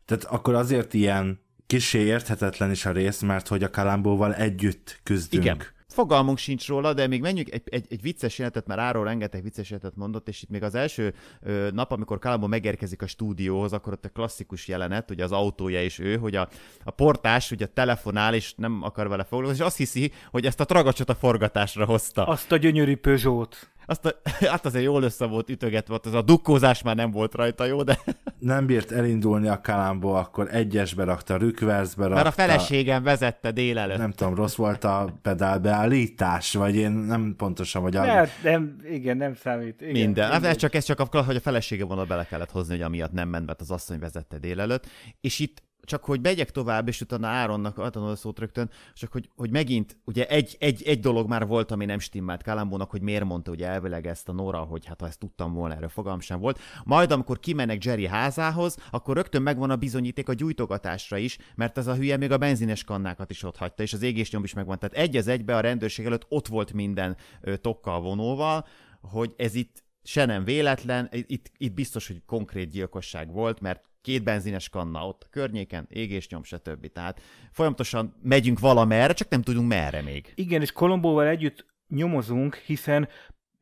Tehát akkor azért ilyen kisé érthetetlen is a rész, mert hogy a Kalambóval együtt küzdünk. Igen. Fogalmunk sincs róla, de még menjünk, egy, egy, egy vicces jelentet, mert Áról rengeteg vicces jelentet mondott, és itt még az első ö, nap, amikor Kalambó megérkezik a stúdióhoz, akkor ott a klasszikus jelenet, ugye az autója is ő, hogy a, a portás ugye telefonál, és nem akar vele foglalkozni, és azt hiszi, hogy ezt a tragacsot a forgatásra hozta. Azt a gyönyörű Peugeot azt a, [laughs] hát azért jól össze volt ütögetve, ott az a dukkózás már nem volt rajta, jó, de... [laughs] Nem bírt elindulni a kalámból, akkor egyesbe rakta, rükvercbe rakta. Mert a feleségem vezette délelőtt. Nem tudom, rossz volt a pedálbeállítás, vagy én nem pontosan, vagy... Mert a... nem, igen, nem számít. Igen, Minden. Hát ez csak, ez csak a, hogy a felesége volna bele kellett hozni, hogy amiatt nem ment, mert az asszony vezette délelőtt. És itt csak hogy megyek tovább, és utána Áronnak adom a szót rögtön, csak hogy, hogy megint, ugye egy, egy, egy dolog már volt, ami nem stimmelt Kalambónak, hogy miért mondta ugye elvileg ezt a Nora, hogy hát ha ezt tudtam volna, erre fogalm sem volt. Majd amikor kimenek Jerry házához, akkor rögtön megvan a bizonyíték a gyújtogatásra is, mert ez a hülye még a benzines kannákat is ott hagyta, és az égésnyom is megvan. Tehát egy az egybe a rendőrség előtt ott volt minden ö, tokkal vonóval, hogy ez itt se nem véletlen, itt, itt biztos, hogy konkrét gyilkosság volt, mert két benzines kanna ott a környéken, égésnyom, stb. Tehát folyamatosan megyünk valamerre, csak nem tudunk merre még. Igen, és Kolombóval együtt nyomozunk, hiszen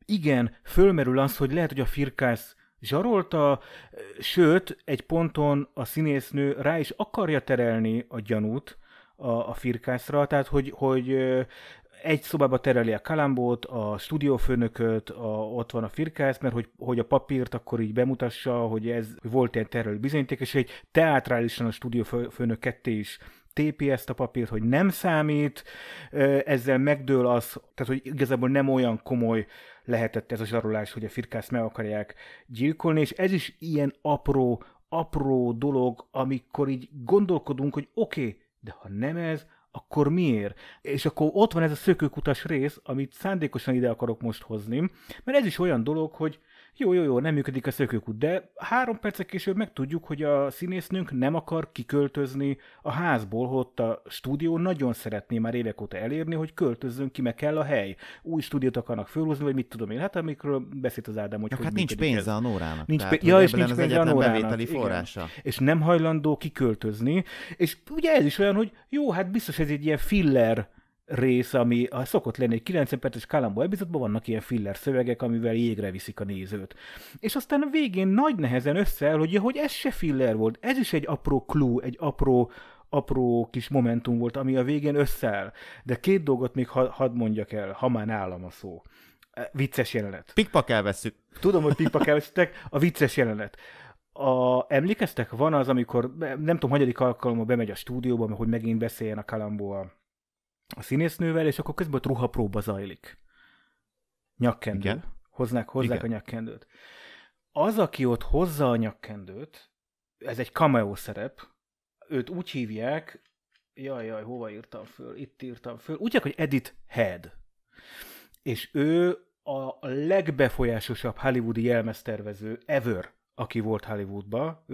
igen, fölmerül az, hogy lehet, hogy a firkász zsarolta, sőt, egy ponton a színésznő rá is akarja terelni a gyanút a, a firkászra, tehát hogy, hogy egy szobába tereli a kalambót, a stúdiófőnököt, a, ott van a firkász, mert hogy, hogy a papírt akkor így bemutassa, hogy ez hogy volt ilyen terelő bizonyíték, és egy teátrálisan a stúdiófőnök ketté is tépi ezt a papírt, hogy nem számít, ezzel megdől az, tehát hogy igazából nem olyan komoly lehetett ez a zsarolás, hogy a firkász meg akarják gyilkolni, és ez is ilyen apró, apró dolog, amikor így gondolkodunk, hogy oké, okay, de ha nem ez, akkor miért? És akkor ott van ez a szökőkutas rész, amit szándékosan ide akarok most hozni, mert ez is olyan dolog, hogy jó, jó, jó, nem működik a szökőkút, de három perccel később megtudjuk, hogy a színésznünk nem akar kiköltözni a házból, ott a stúdió nagyon szeretné már évek óta elérni, hogy költözzön ki, meg kell a hely. Új stúdiót akarnak fölhúzni, vagy mit tudom én. Hát amikről beszélt az Ádám, hogy. Ja, hogy hát nincs pénze a Nórának. Nincs tehát, ja, és nincs pénze a Nórának. forrása. Igen. És nem hajlandó kiköltözni. És ugye ez is olyan, hogy jó, hát biztos ez egy ilyen filler rész, ami a szokott lenni egy 90 perces Kalambó epizódban, vannak ilyen filler szövegek, amivel jégre viszik a nézőt. És aztán a végén nagy nehezen összeáll, hogy, hogy ez se filler volt, ez is egy apró clue, egy apró apró kis momentum volt, ami a végén összeáll. De két dolgot még ha, hadd mondjak el, ha már nálam a szó. E, vicces jelenet. Pikpak elveszük. Tudom, hogy pikpak elveszitek. A vicces jelenet. A, emlékeztek, van az, amikor nem tudom, hanyadik alkalommal bemegy a stúdióba, hogy megint beszéljen a Kalambó a a színésznővel, és akkor közben ott ruhapróba zajlik. Nyakkendő. Igen. Hoznák, hozzák Igen. a nyakkendőt. Az, aki ott hozza a nyakkendőt, ez egy cameo szerep, őt úgy hívják, jaj, jaj, hova írtam föl, itt írtam föl, úgy hogy Edith Head. És ő a legbefolyásosabb hollywoodi jelmeztervező ever, aki volt Hollywoodban,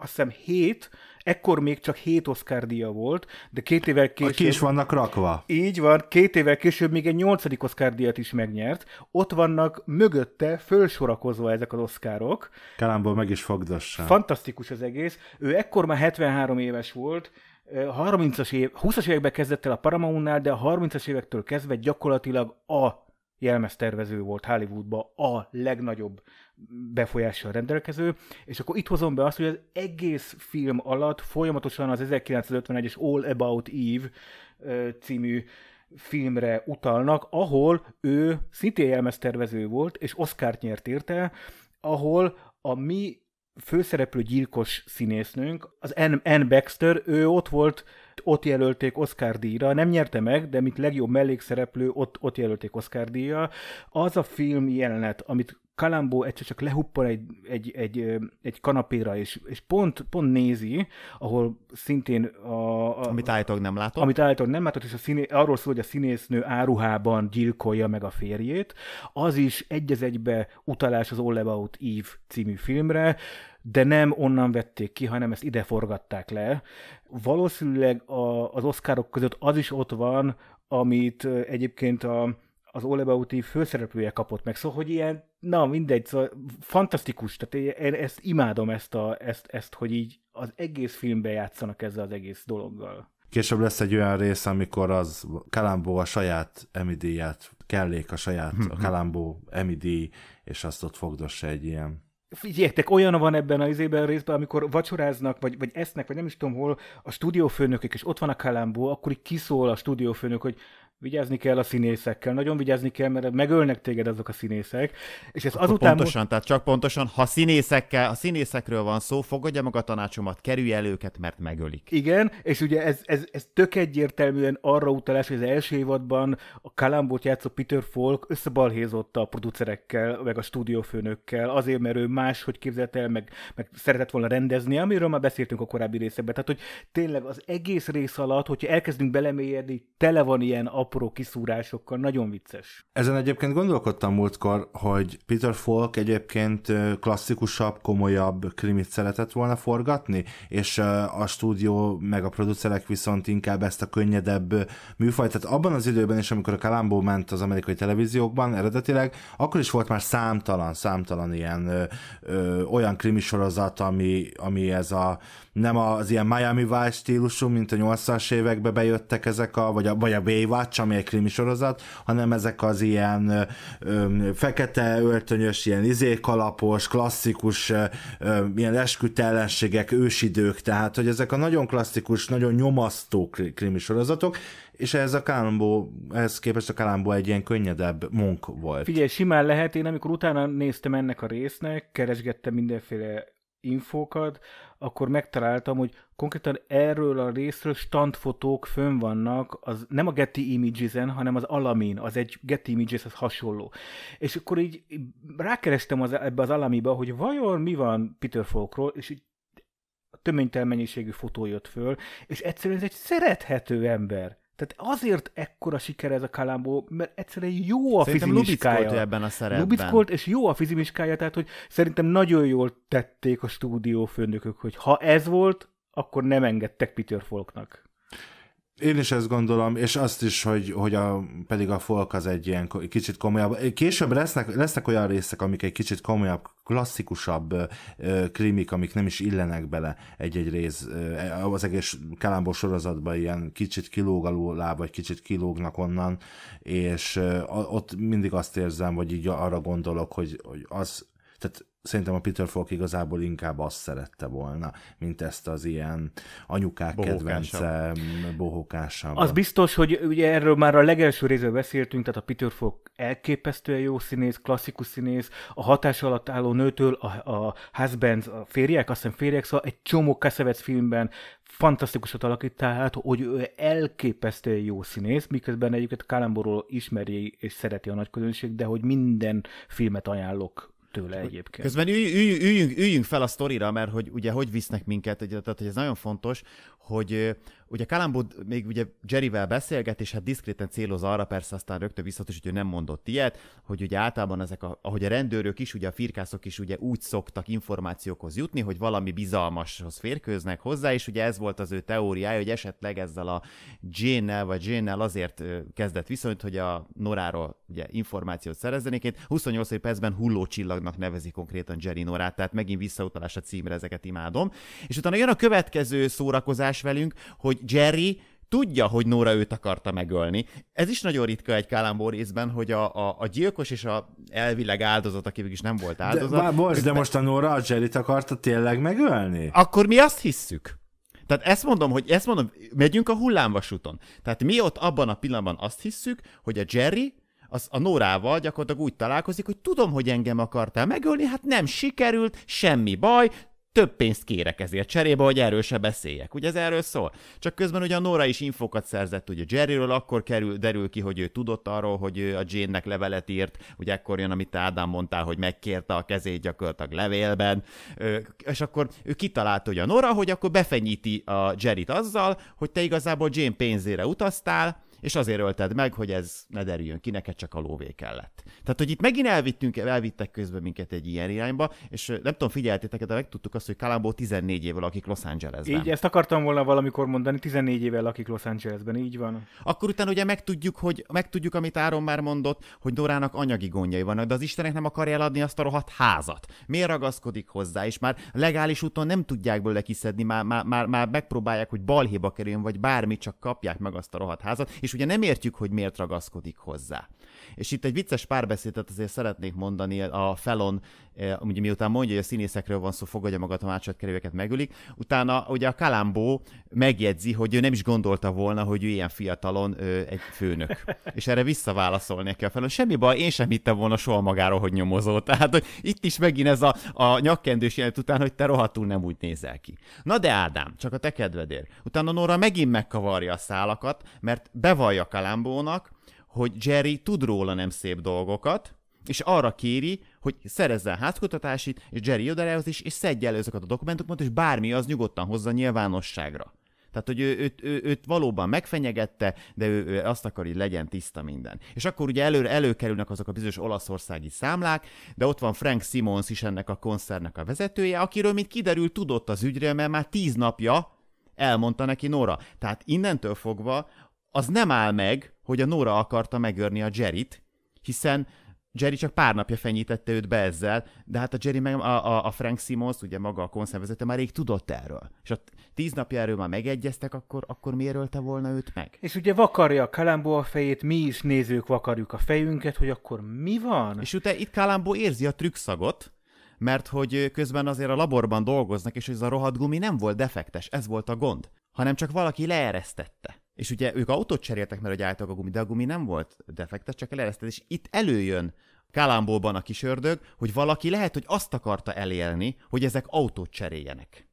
azt hiszem 7, ekkor még csak 7 Oscar díja volt, de két évvel később... Ki is vannak rakva. Így van, két évvel később még egy nyolcadik Oscar díjat is megnyert. Ott vannak mögötte fölsorakozva ezek az Oscarok. Kalámból meg is fogdassa. Fantasztikus az egész. Ő ekkor már 73 éves volt, 30-as év, 20-as években kezdett el a Paramountnál, de a 30-as évektől kezdve gyakorlatilag a jelmeztervező volt Hollywoodban a legnagyobb befolyással rendelkező, és akkor itt hozom be azt, hogy az egész film alatt folyamatosan az 1951-es All About Eve című filmre utalnak, ahol ő szintén jelmeztervező volt, és Oscar-t nyert érte, ahol a mi főszereplő gyilkos színésznőnk, az Anne, Baxter, ő ott volt ott jelölték Oscar díjra, nem nyerte meg, de mint legjobb mellékszereplő ott, ott jelölték Oscar díjra. Az a film jelenet, amit Kalambó egyszer csak lehuppan egy, egy, egy, egy kanapéra, és, és pont, pont nézi, ahol szintén a, a... Amit állítólag nem látott. Amit állítólag nem látott, és a színé, arról szól, hogy a színésznő áruhában gyilkolja meg a férjét. Az is egy egybe utalás az All About Eve című filmre, de nem onnan vették ki, hanem ezt ide forgatták le. Valószínűleg a, az oszkárok között az is ott van, amit egyébként a, az All About Eve főszereplője kapott meg, szóval, hogy ilyen, na mindegy, szóval fantasztikus, tehát én ezt imádom, ezt, a, ezt, ezt hogy így az egész filmbe játszanak ezzel az egész dologgal. Később lesz egy olyan rész, amikor az Kalambó a saját emidíját, kellék a saját a mhm. Kalambó emidíj, és azt ott fogdossa egy ilyen Figyeljetek, olyan van ebben az izében részben, amikor vacsoráznak, vagy, vagy esznek, vagy nem is tudom hol, a stúdiófőnökök, és ott van a kalámból, akkor így kiszól a stúdiófőnök, hogy vigyázni kell a színészekkel, nagyon vigyázni kell, mert megölnek téged azok a színészek. És ez azután pontosan, tehát csak pontosan, ha színészekkel, a színészekről van szó, fogadja meg a tanácsomat, kerülj el őket, mert megölik. Igen, és ugye ez, ez, ez tök egyértelműen arra utalás, hogy az első évadban a Kalambót játszó Peter Falk összebalhézott a producerekkel, meg a stúdiófőnökkel, azért, mert ő más, hogy képzelte el, meg, meg szeretett volna rendezni, amiről már beszéltünk a korábbi részekben. Tehát, hogy tényleg az egész rész alatt, hogyha elkezdünk belemélyedni, tele van ilyen ap apró kiszúrásokkal, nagyon vicces. Ezen egyébként gondolkodtam múltkor, hogy Peter Falk egyébként klasszikusabb, komolyabb krimit szeretett volna forgatni, és a stúdió meg a producerek viszont inkább ezt a könnyedebb műfajt. Tehát abban az időben is, amikor a Kalambó ment az amerikai televíziókban eredetileg, akkor is volt már számtalan, számtalan ilyen ö, ö, olyan krimisorozat, ami, ami ez a nem az ilyen Miami Vice stílusú, mint a 80-as években bejöttek ezek a, vagy a, vagy a Baywatch, ami egy krimi sorozat, hanem ezek az ilyen ö, fekete öltönyös, ilyen izékalapos, klasszikus, ö, ilyen eskütellenségek, ősidők, tehát hogy ezek a nagyon klasszikus, nagyon nyomasztó krimi sorozatok, és ez a Kalambó, ehhez képest a Kalambó egy ilyen könnyedebb munk volt. Figyelj, simán lehet, én amikor utána néztem ennek a résznek, keresgettem mindenféle infókat, akkor megtaláltam, hogy konkrétan erről a részről standfotók fönn vannak, az nem a Getty Images-en, hanem az Alamin, az egy Getty images az hasonló. És akkor így rákerestem az, ebbe az Alamiba, hogy vajon mi van Peter Falkról, és így töménytelen mennyiségű fotó jött föl, és egyszerűen ez egy szerethető ember. Tehát azért ekkora siker ez a Kalambó, mert egyszerűen jó a szerintem fizimiskája. ebben a szerepben. Lubickolt, és jó a fizimiskája, tehát hogy szerintem nagyon jól tették a stúdió főnökök, hogy ha ez volt, akkor nem engedtek Peter Folknak. Én is ezt gondolom, és azt is, hogy, hogy a, pedig a folk az egy ilyen kicsit komolyabb. Később lesznek, lesznek olyan részek, amik egy kicsit komolyabb, klasszikusabb ö, krimik, amik nem is illenek bele egy-egy rész. Ö, az egész Kalambó sorozatban ilyen kicsit kilóg láb vagy kicsit kilógnak onnan, és ö, ott mindig azt érzem, vagy így arra gondolok, hogy, hogy az, tehát szerintem a Peter Falk igazából inkább azt szerette volna, mint ezt az ilyen anyukák kedvence bohókásabb. Az biztos, hogy ugye erről már a legelső részben beszéltünk, tehát a Peter Falk elképesztően jó színész, klasszikus színész, a hatás alatt álló nőtől a, a husbands, a férjek, azt hiszem férjek, szóval egy csomó Kaszevec filmben fantasztikusat alakít, tehát, hogy ő elképesztően jó színész, miközben egyébként Kálemborról ismeri és szereti a nagy közönség, de hogy minden filmet ajánlok tőle egyébként. Közben ülj, ülj, üljünk, üljünk fel a sztorira, mert hogy ugye hogy visznek minket, tehát hogy ez nagyon fontos, hogy ugye Kalambó még ugye Jerryvel beszélget, és hát diszkréten céloz arra, persze aztán rögtön is, hogy ő nem mondott ilyet, hogy ugye általában ezek, a, ahogy a rendőrök is, ugye a firkászok is ugye úgy szoktak információkhoz jutni, hogy valami bizalmashoz férkőznek hozzá, és ugye ez volt az ő teóriája, hogy esetleg ezzel a jane vagy jane azért kezdett viszonyt, hogy a Noráról ugye információt szerezzenék. Én 28 percben csillagnak nevezi konkrétan Jerry Norát, tehát megint visszautalás a címre, ezeket imádom. És utána jön a következő szórakozás, megoldás velünk, hogy Jerry tudja, hogy Nóra őt akarta megölni. Ez is nagyon ritka egy Kálambó részben, hogy a, a, a gyilkos és a elvileg áldozat, aki is nem volt áldozat. De, bár, de most a Nóra a Jerry-t akarta tényleg megölni? Akkor mi azt hisszük. Tehát ezt mondom, hogy ezt mondom, megyünk a hullámvasúton. Tehát mi ott abban a pillanatban azt hisszük, hogy a Jerry az a Nórával gyakorlatilag úgy találkozik, hogy tudom, hogy engem akartál megölni, hát nem sikerült, semmi baj, több pénzt kérek ezért cserébe, hogy erről se beszéljek. Ugye ez erről szól? Csak közben ugye a Nora is infokat szerzett, ugye Jerryről akkor kerül, derül ki, hogy ő tudott arról, hogy ő a Jane-nek levelet írt, ugye ekkor jön, amit Ádám mondtál, hogy megkérte a kezét gyakorlatilag levélben, és akkor ő kitalálta, hogy a Nora, hogy akkor befenyíti a Jerryt azzal, hogy te igazából Jane pénzére utaztál, és azért ölted meg, hogy ez ne derüljön ki, neked csak a lóvé kellett. Tehát, hogy itt megint elvittünk, elvittek közben minket egy ilyen irányba, és nem tudom, figyeltétek, de megtudtuk azt, hogy Kalambó 14 évvel akik Los Angelesben. Így, ezt akartam volna valamikor mondani, 14 évvel akik Los Angelesben, így van. Akkor utána ugye megtudjuk, hogy megtudjuk, amit Áron már mondott, hogy Dorának anyagi gondjai vannak, de az Istenek nem akar eladni azt a rohadt házat. Miért ragaszkodik hozzá, és már legális úton nem tudják belőle kiszedni, már, már, már, már megpróbálják, hogy balhéba kerüljön, vagy bármi, csak kapják meg azt a rohadt házat, és ugye nem értjük, hogy miért ragaszkodik hozzá. És itt egy vicces párbeszédet azért szeretnék mondani a Felon, eh, ugye miután mondja, hogy a színészekről van szó, fogadja magát a tanácsot, kerülőket megülik. Utána ugye a Kalambó megjegyzi, hogy ő nem is gondolta volna, hogy ő ilyen fiatalon ő egy főnök. [laughs] És erre visszaválaszol neki a Felon. Semmi baj, én sem hittem volna soha magáról, hogy nyomozó. Tehát, hogy itt is megint ez a, a nyakkendős jelent után, hogy te rohadtul nem úgy nézel ki. Na de Ádám, csak a te kedvedért. Utána Nora megint megkavarja a szálakat, mert bevallja Kalambónak, hogy Jerry tud róla nem szép dolgokat, és arra kéri, hogy szerezze a házkutatásit, és Jerry jön is, és szedje el ezeket a dokumentumokat, és bármi az nyugodtan hozza nyilvánosságra. Tehát, hogy ő, ő ő, őt valóban megfenyegette, de ő, ő azt akar, hogy legyen tiszta minden. És akkor ugye elő, előkerülnek azok a bizonyos olaszországi számlák, de ott van Frank Simons is ennek a koncernek a vezetője, akiről, mint kiderül, tudott az ügyről, mert már tíz napja elmondta neki Nora. Tehát innentől fogva az nem áll meg, hogy a Nora akarta megörni a Jerryt, hiszen Jerry csak pár napja fenyítette őt be ezzel, de hát a Jerry meg a, a, a Frank Simons, ugye maga a konszervezete már rég tudott erről. És a tíz napja erről már megegyeztek, akkor, akkor miért ölte volna őt meg? És ugye vakarja a Kalambó a fejét, mi is nézők vakarjuk a fejünket, hogy akkor mi van? És utána itt Kalambó érzi a trükkszagot, mert hogy közben azért a laborban dolgoznak, és ez a rohadt gumi nem volt defektes, ez volt a gond, hanem csak valaki leeresztette. És ugye ők autót cseréltek, mert hogy álltak a gumi, de a gumi nem volt defektes, csak eleresztett, és itt előjön Kalambóban a kis ördög, hogy valaki lehet, hogy azt akarta elélni, hogy ezek autót cseréljenek.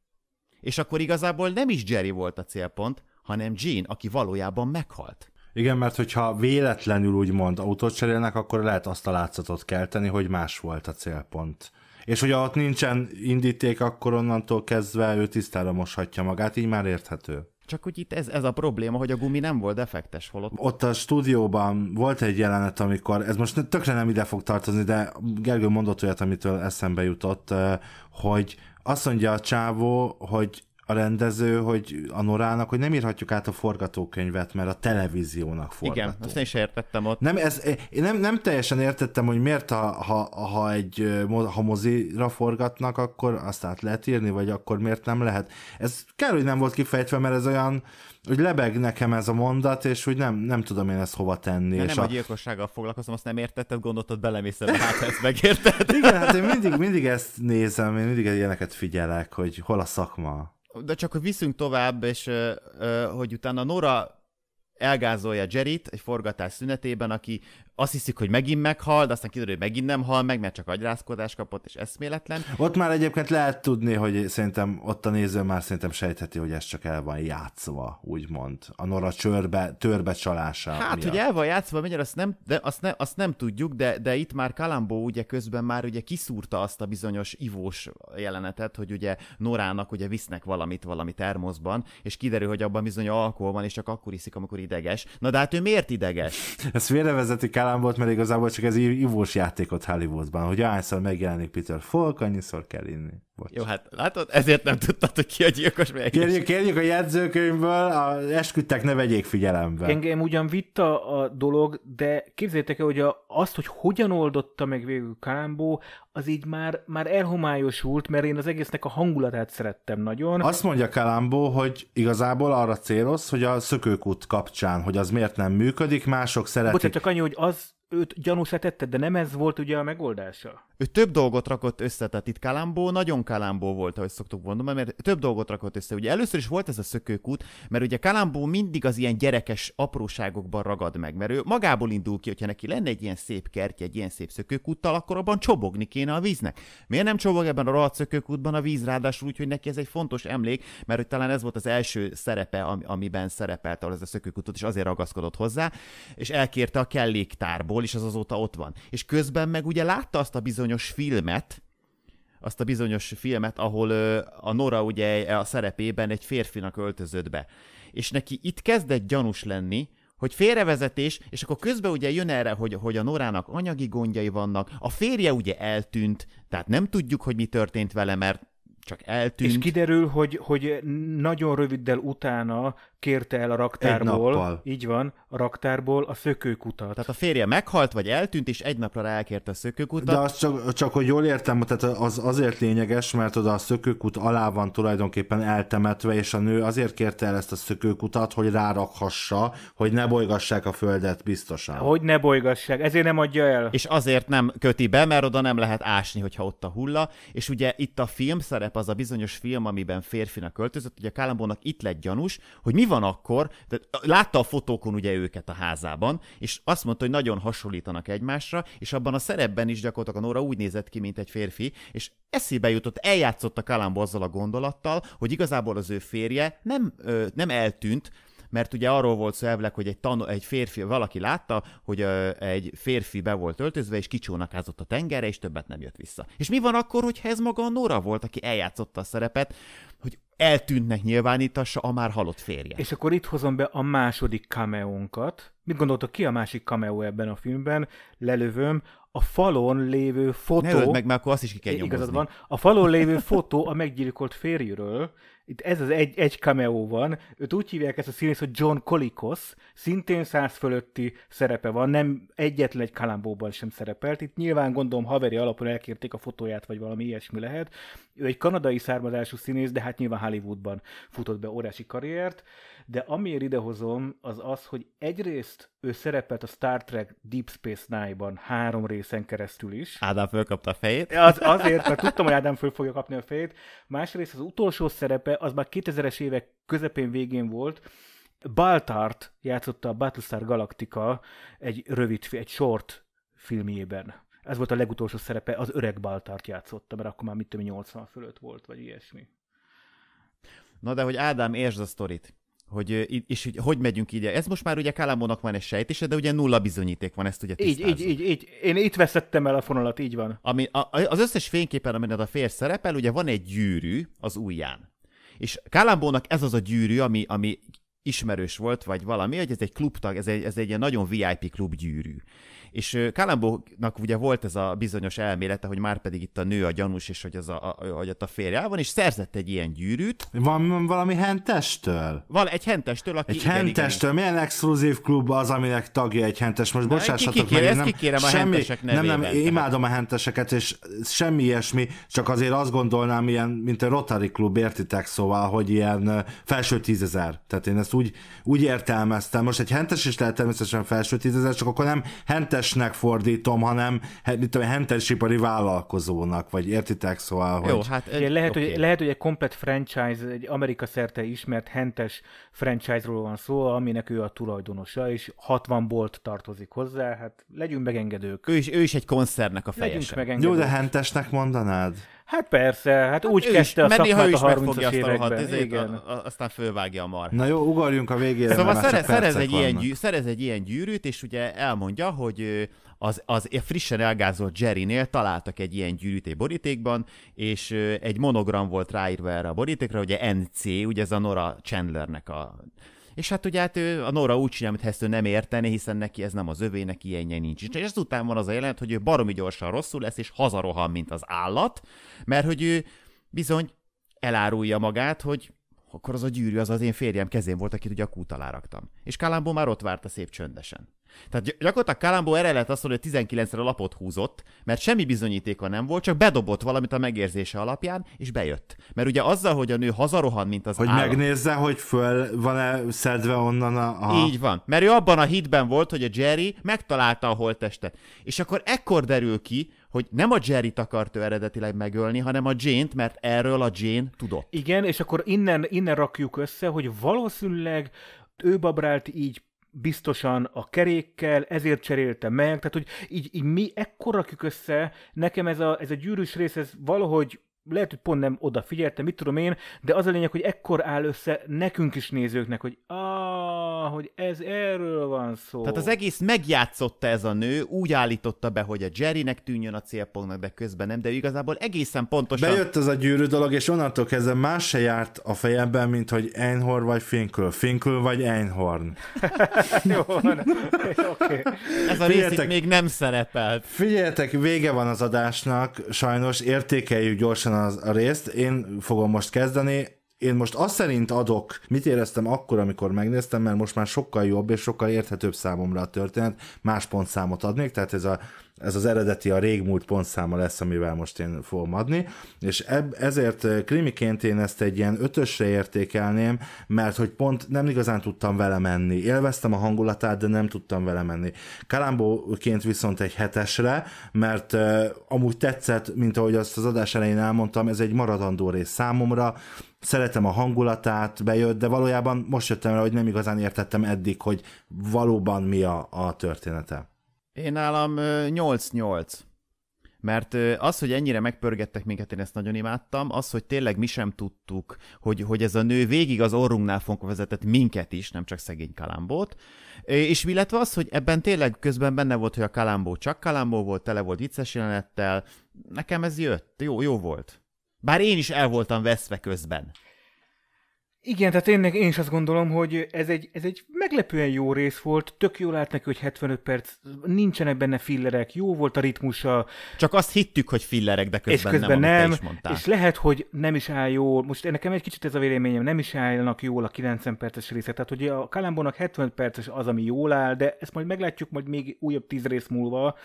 És akkor igazából nem is Jerry volt a célpont, hanem Jean, aki valójában meghalt. Igen, mert hogyha véletlenül úgymond autót cserélnek, akkor lehet azt a látszatot kelteni, hogy más volt a célpont. És hogy ott nincsen indíték, akkor onnantól kezdve ő tisztára moshatja magát, így már érthető. Csak hogy itt ez, ez a probléma, hogy a gumi nem volt defektes holott. Ott a stúdióban volt egy jelenet, amikor, ez most tökre nem ide fog tartozni, de Gergő mondott olyat, amitől eszembe jutott, hogy azt mondja a csávó, hogy a rendező, hogy a Norának, hogy nem írhatjuk át a forgatókönyvet, mert a televíziónak forgató. Igen, azt én is értettem ott. Nem, ez, én nem, nem teljesen értettem, hogy miért ha, ha, ha egy ha mozira forgatnak, akkor azt át lehet írni, vagy akkor miért nem lehet. Ez kell, hogy nem volt kifejtve, mert ez olyan, hogy lebeg nekem ez a mondat, és hogy nem, nem tudom én ezt hova tenni. De és nem a, a gyilkossággal foglalkozom, azt nem értetted, gondoltad, belemészed, hát ezt megérted. Igen, hát én mindig, mindig ezt nézem, én mindig ilyeneket figyelek, hogy hol a szakma de csak hogy viszünk tovább, és hogy utána Nora elgázolja Jerit egy forgatás szünetében, aki azt hiszik, hogy megint meghal, de aztán kiderül, hogy megint nem hal meg, mert csak agyrázkodás kapott, és eszméletlen. Ott már egyébként lehet tudni, hogy szerintem ott a néző már szerintem sejtheti, hogy ez csak el van játszva, úgymond. A Nora csörbe, törbe csalása. Hát, miatt. hogy el van játszva, mennyire azt nem, de azt, ne, azt nem tudjuk, de, de itt már Kalambó ugye közben már ugye kiszúrta azt a bizonyos ivós jelenetet, hogy ugye Norának ugye visznek valamit valami termoszban, és kiderül, hogy abban bizony alkohol van, és csak akkor iszik, amikor ideges. Na de hát ő miért ideges? Ezt félrevezeti Kalambó talán volt, mert igazából csak ez ivós játékot Hollywoodban, hogy ahányszor megjelenik Peter Falk, annyiszor kell inni. Bocs. Jó, hát látod, ezért nem tudtad, hogy ki a gyilkos melyik. Kérjük, kérjük a jegyzőkönyvből, a esküdtek ne vegyék figyelembe. Engem ugyan vitta a dolog, de képzeljétek el, hogy a, azt, hogy hogyan oldotta meg végül Kámbó, az így már, már elhomályosult, mert én az egésznek a hangulatát szerettem nagyon. Azt mondja Kalambó, hogy igazából arra céloz, hogy a szökőkút kapcsán, hogy az miért nem működik, mások szeretik. Bocsánat, csak annyi, hogy az őt gyanúsra tette, de nem ez volt ugye a megoldása? Ő több dolgot rakott össze, tehát itt Kalambó nagyon Kalambó volt, ahogy szoktuk mondani, mert több dolgot rakott össze. Ugye először is volt ez a szökőkút, mert ugye Kalambó mindig az ilyen gyerekes apróságokban ragad meg, mert ő magából indul ki, hogyha neki lenne egy ilyen szép kertje, egy ilyen szép szökőkúttal, akkor abban csobogni kéne a víznek. Miért nem csobog ebben a rohadt szökőkútban a víz, ráadásul úgy, hogy neki ez egy fontos emlék, mert hogy talán ez volt az első szerepe, amiben szerepelt, ahol ez a szökőkútot, és azért ragaszkodott hozzá, és elkérte a kelléktárból valahol is az azóta ott van. És közben meg ugye látta azt a bizonyos filmet, azt a bizonyos filmet, ahol a Nora ugye e, a szerepében egy férfinak öltözött be. És neki itt kezdett gyanús lenni, hogy félrevezetés, és akkor közben ugye jön erre, hogy, hogy a Norának anyagi gondjai vannak, a férje ugye eltűnt, tehát nem tudjuk, hogy mi történt vele, mert csak eltűnt. És kiderül, hogy, hogy nagyon röviddel utána kérte el a raktárból, így van, a raktárból a szökőkutat. Tehát a férje meghalt, vagy eltűnt, és egy napra rákérte a szökőkutat. De azt csak, csak, hogy jól értem, tehát az azért lényeges, mert oda a szökőkut alá van tulajdonképpen eltemetve, és a nő azért kérte el ezt a szökőkutat, hogy rárakhassa, hogy ne bolygassák a földet biztosan. Hogy ne bolygassák, ezért nem adja el. És azért nem köti be, mert oda nem lehet ásni, hogyha ott a hulla, és ugye itt a film szerep, az a bizonyos film, amiben férfinak költözött, ugye Kálambónak itt lett gyanús, hogy mi van akkor, tehát látta a fotókon ugye őket a házában, és azt mondta, hogy nagyon hasonlítanak egymásra, és abban a szerepben is gyakorlatilag a Nora úgy nézett ki, mint egy férfi, és eszébe jutott, eljátszott a Kalambó azzal a gondolattal, hogy igazából az ő férje nem, ö, nem eltűnt, mert ugye arról volt szó elvileg, hogy egy, tanú, egy férfi, valaki látta, hogy ö, egy férfi be volt öltözve, és kicsónakázott a tengerre, és többet nem jött vissza. És mi van akkor, hogy ez maga a Nora volt, aki eljátszotta a szerepet? eltűntnek nyilvánítassa a már halott férje. És akkor itt hozom be a második kameónkat. Mit gondoltok, ki a másik kameó ebben a filmben? Lelövöm, a falon lévő fotó... Ne meg, mert akkor azt is ki kell Igazad van. A falon lévő fotó a meggyilkolt férjről, itt ez az egy, egy cameo van, őt úgy hívják ezt a színész, hogy John Colicos, szintén száz fölötti szerepe van, nem egyetlen egy kalambóban sem szerepelt, itt nyilván gondolom haveri alapon elkérték a fotóját, vagy valami ilyesmi lehet. Ő egy kanadai származású színész, de hát nyilván Hollywoodban futott be órási karriert, de amiért idehozom, az az, hogy egyrészt ő szerepelt a Star Trek Deep Space Nine-ban három részen keresztül is. Ádám fölkapta a fejét. Az, azért, mert tudtam, hogy Ádám föl fogja kapni a fejét. Másrészt az utolsó szerepe, az már 2000-es évek közepén végén volt, Baltart játszotta a Battlestar Galactica egy rövid, egy short filmjében. Ez volt a legutolsó szerepe, az öreg Baltart játszotta, mert akkor már mit tudom, 80 fölött volt, vagy ilyesmi. Na de hogy Ádám, értsd a sztorit hogy, és hogy, hogy megyünk így. Ez most már ugye Kálámónak van egy sejtése, de ugye nulla bizonyíték van, ezt ugye tisztázunk. Így, így, így, így. Én itt veszettem el a fonalat, így van. Ami, a, az összes fényképen, amin a fér szerepel, ugye van egy gyűrű az ujján. És Kálambónak ez az a gyűrű, ami, ami ismerős volt, vagy valami, hogy ez egy klubtag, ez egy, ez egy ilyen nagyon VIP klub gyűrű. És Kálambónak ugye volt ez a bizonyos elmélete, hogy már pedig itt a nő a gyanús, és hogy, az a, a, hogy ott a férje el van, és szerzett egy ilyen gyűrűt. Van valami hentestől? Van egy hentestől, aki... Egy igen, hentestől, igen. milyen exkluzív klub az, aminek tagja egy hentes? Most bocsássatok meg, én nem, kikérem a semmi, hentesek nevében. Nem, nem, én imádom a henteseket, és semmi ilyesmi, csak azért azt gondolnám, ilyen, mint a Rotary klub, értitek, szóval, hogy ilyen felső tízezer. Tehát én ezt úgy, úgy értelmeztem. Most egy hentes is lehet természetesen felső tízezer, csak akkor nem hentes hentesnek fordítom, hanem mit hentesipari vállalkozónak, vagy értitek szóval, hogy... Jó, hát egy... lehet, okay. hogy, lehet, hogy egy komplet franchise, egy Amerika szerte ismert hentes franchise-ról van szó, aminek ő a tulajdonosa, és 60 bolt tartozik hozzá, hát legyünk megengedők. Ő is, ő is egy koncernek a fejese. Legyünk megengedők. Jó, de hentesnek mondanád? Hát persze, hát, hát úgy kezdte a menni, szakmát ha a 30 években. igen. A, aztán fölvágja a mar. Na jó, ugorjunk a végére. Szóval szerez, szerez, egy ilyen gyű, szerez egy ilyen gyűrűt, és ugye elmondja, hogy az, az frissen elgázolt Jerry-nél találtak egy ilyen gyűrűt egy borítékban, és egy monogram volt ráírva erre a borítékra, ugye NC, ugye ez a Nora Chandlernek a és hát ugye hát ő, a Nora úgy csinál, mintha ezt ő nem értené, hiszen neki ez nem az övé, neki ilyenje nincs. És ezután van az a jelent, hogy ő baromi gyorsan rosszul lesz, és hazarohan, mint az állat, mert hogy ő bizony elárulja magát, hogy akkor az a gyűrű az az én férjem kezén volt, akit ugye a kút alá raktam. És Kalambó már ott várta szép csöndesen. Tehát gyakorlatilag Kalambó erre lett azt hogy 19-re lapot húzott, mert semmi bizonyítéka nem volt, csak bedobott valamit a megérzése alapján, és bejött. Mert ugye azzal, hogy a nő hazarohan, mint az Hogy állat, megnézze, hogy föl van-e szedve onnan a... Aha. Így van. Mert ő abban a hitben volt, hogy a Jerry megtalálta a holttestet. És akkor ekkor derül ki, hogy nem a Jerry akart ő eredetileg megölni, hanem a Jane-t, mert erről a Jane tudott. Igen, és akkor innen, innen rakjuk össze, hogy valószínűleg ő babrált így biztosan a kerékkel, ezért cserélte meg, tehát hogy így, így mi ekkor rakjuk össze, nekem ez a, ez a gyűrűs rész, ez valahogy lehet, hogy pont nem odafigyeltem, mit tudom én, de az a lényeg, hogy ekkor áll össze nekünk is nézőknek, hogy ah, hogy ez erről van szó. Tehát az egész megjátszotta ez a nő, úgy állította be, hogy a Jerrynek tűnjön a célpontnak, de közben nem, de igazából egészen pontosan... Bejött ez a gyűrű dolog, és onnantól kezdve más se járt a fejemben, mint hogy Einhorn vagy Finkel, Finkel vagy Einhorn. [laughs] Jó van, okay. Ez a rész itt még nem szerepelt. Figyeljetek, vége van az adásnak, sajnos értékeljük gyorsan teljesen az, a részt, én fogom most kezdeni, én most azt szerint adok, mit éreztem akkor, amikor megnéztem, mert most már sokkal jobb és sokkal érthetőbb számomra a történet, más pontszámot adnék, tehát ez a ez az eredeti a régmúlt pontszáma lesz, amivel most én fogom adni, és eb, ezért eh, krimiként én ezt egy ilyen ötösre értékelném, mert hogy pont nem igazán tudtam vele menni. Élveztem a hangulatát, de nem tudtam vele menni. Kalambóként viszont egy hetesre, mert uh, amúgy tetszett, mint ahogy azt az adás elején elmondtam, ez egy maradandó rész számomra, szeretem a hangulatát, bejött, de valójában most jöttem rá, hogy nem igazán értettem eddig, hogy valóban mi a, a története. Én nálam 8-8. Mert az, hogy ennyire megpörgettek minket, én ezt nagyon imádtam, az, hogy tényleg mi sem tudtuk, hogy, hogy ez a nő végig az orrunknál fogva vezetett minket is, nem csak szegény kalambót, és illetve az, hogy ebben tényleg közben benne volt, hogy a kalambó csak kalambó volt, tele volt vicces jelenettel, nekem ez jött, jó, jó volt. Bár én is el voltam veszve közben. Igen, tehát én, én is azt gondolom, hogy ez egy, ez egy meglepően jó rész volt, tök jól állt neki, hogy 75 perc, nincsenek benne fillerek, jó volt a ritmusa. Csak azt hittük, hogy fillerek, de közben, és közben nem, nem és lehet, hogy nem is áll jól, most nekem egy kicsit ez a véleményem, nem is állnak jól a 90 perces részek, tehát hogy a Kalambónak 75 perces az, ami jól áll, de ezt majd meglátjuk majd még újabb 10 rész múlva.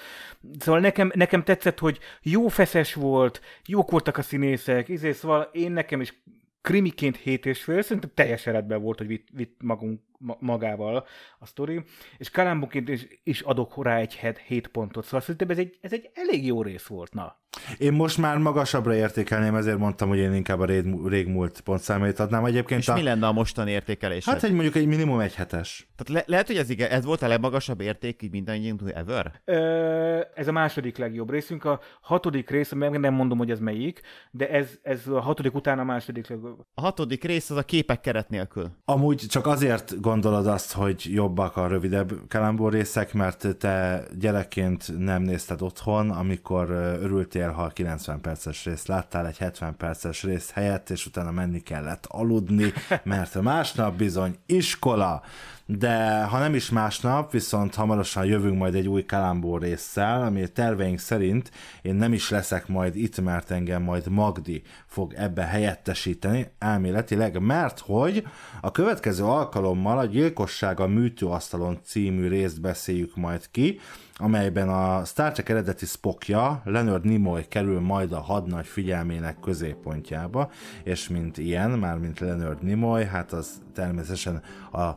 Szóval nekem, nekem tetszett, hogy jó feszes volt, jók voltak a színészek, izé, szóval én nekem is krimiként hét és fél, szerintem teljes eredben volt, hogy vitt, vitt magunk magával a sztori, és Kalambuként is, is adok rá egy 7 pontot, szóval szerintem ez egy, ez egy elég jó rész volt, na. Én most már magasabbra értékelném, ezért mondtam, hogy én inkább a régmúlt pontszámét adnám. Egyébként és a... mi lenne a mostani értékelés? Hát egy mondjuk egy minimum egy hetes. Tehát le- lehet, hogy ez, igen, ez volt a legmagasabb érték így mindannyiunk ever? Ö, ez a második legjobb részünk. A hatodik rész, meg nem mondom, hogy ez melyik, de ez, ez a hatodik után a második legjobb. A hatodik rész az a képek keret nélkül. Amúgy csak azért gondolod azt, hogy jobbak a rövidebb kalambó részek, mert te gyerekként nem nézted otthon, amikor örültél, ha a 90 perces részt láttál egy 70 perces rész helyett, és utána menni kellett aludni, [laughs] mert a másnap bizony iskola de ha nem is másnap, viszont hamarosan jövünk majd egy új Kalambó résszel, ami terveink szerint én nem is leszek majd itt, mert engem majd Magdi fog ebbe helyettesíteni elméletileg, mert hogy a következő alkalommal a Gyilkosság a műtőasztalon című részt beszéljük majd ki, amelyben a Star Trek eredeti spokja, Leonard Nimoy kerül majd a hadnagy figyelmének középpontjába, és mint ilyen, már mint Leonard Nimoy, hát az természetesen a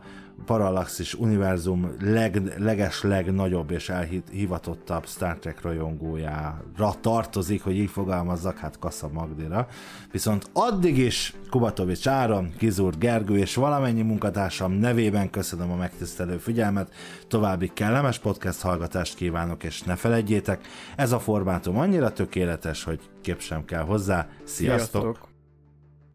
parallaxis univerzum leg, leges legnagyobb és elhivatottabb Star Trek rajongójára tartozik, hogy így fogalmazzak, hát Kassa Magdira. Viszont addig is Kubatovics Áron, Kizúr Gergő és valamennyi munkatársam nevében köszönöm a megtisztelő figyelmet, további kellemes podcast hallgatást kívánok, és ne felejtjétek, ez a formátum annyira tökéletes, hogy kép sem kell hozzá. Sziasztok! Sziasztok.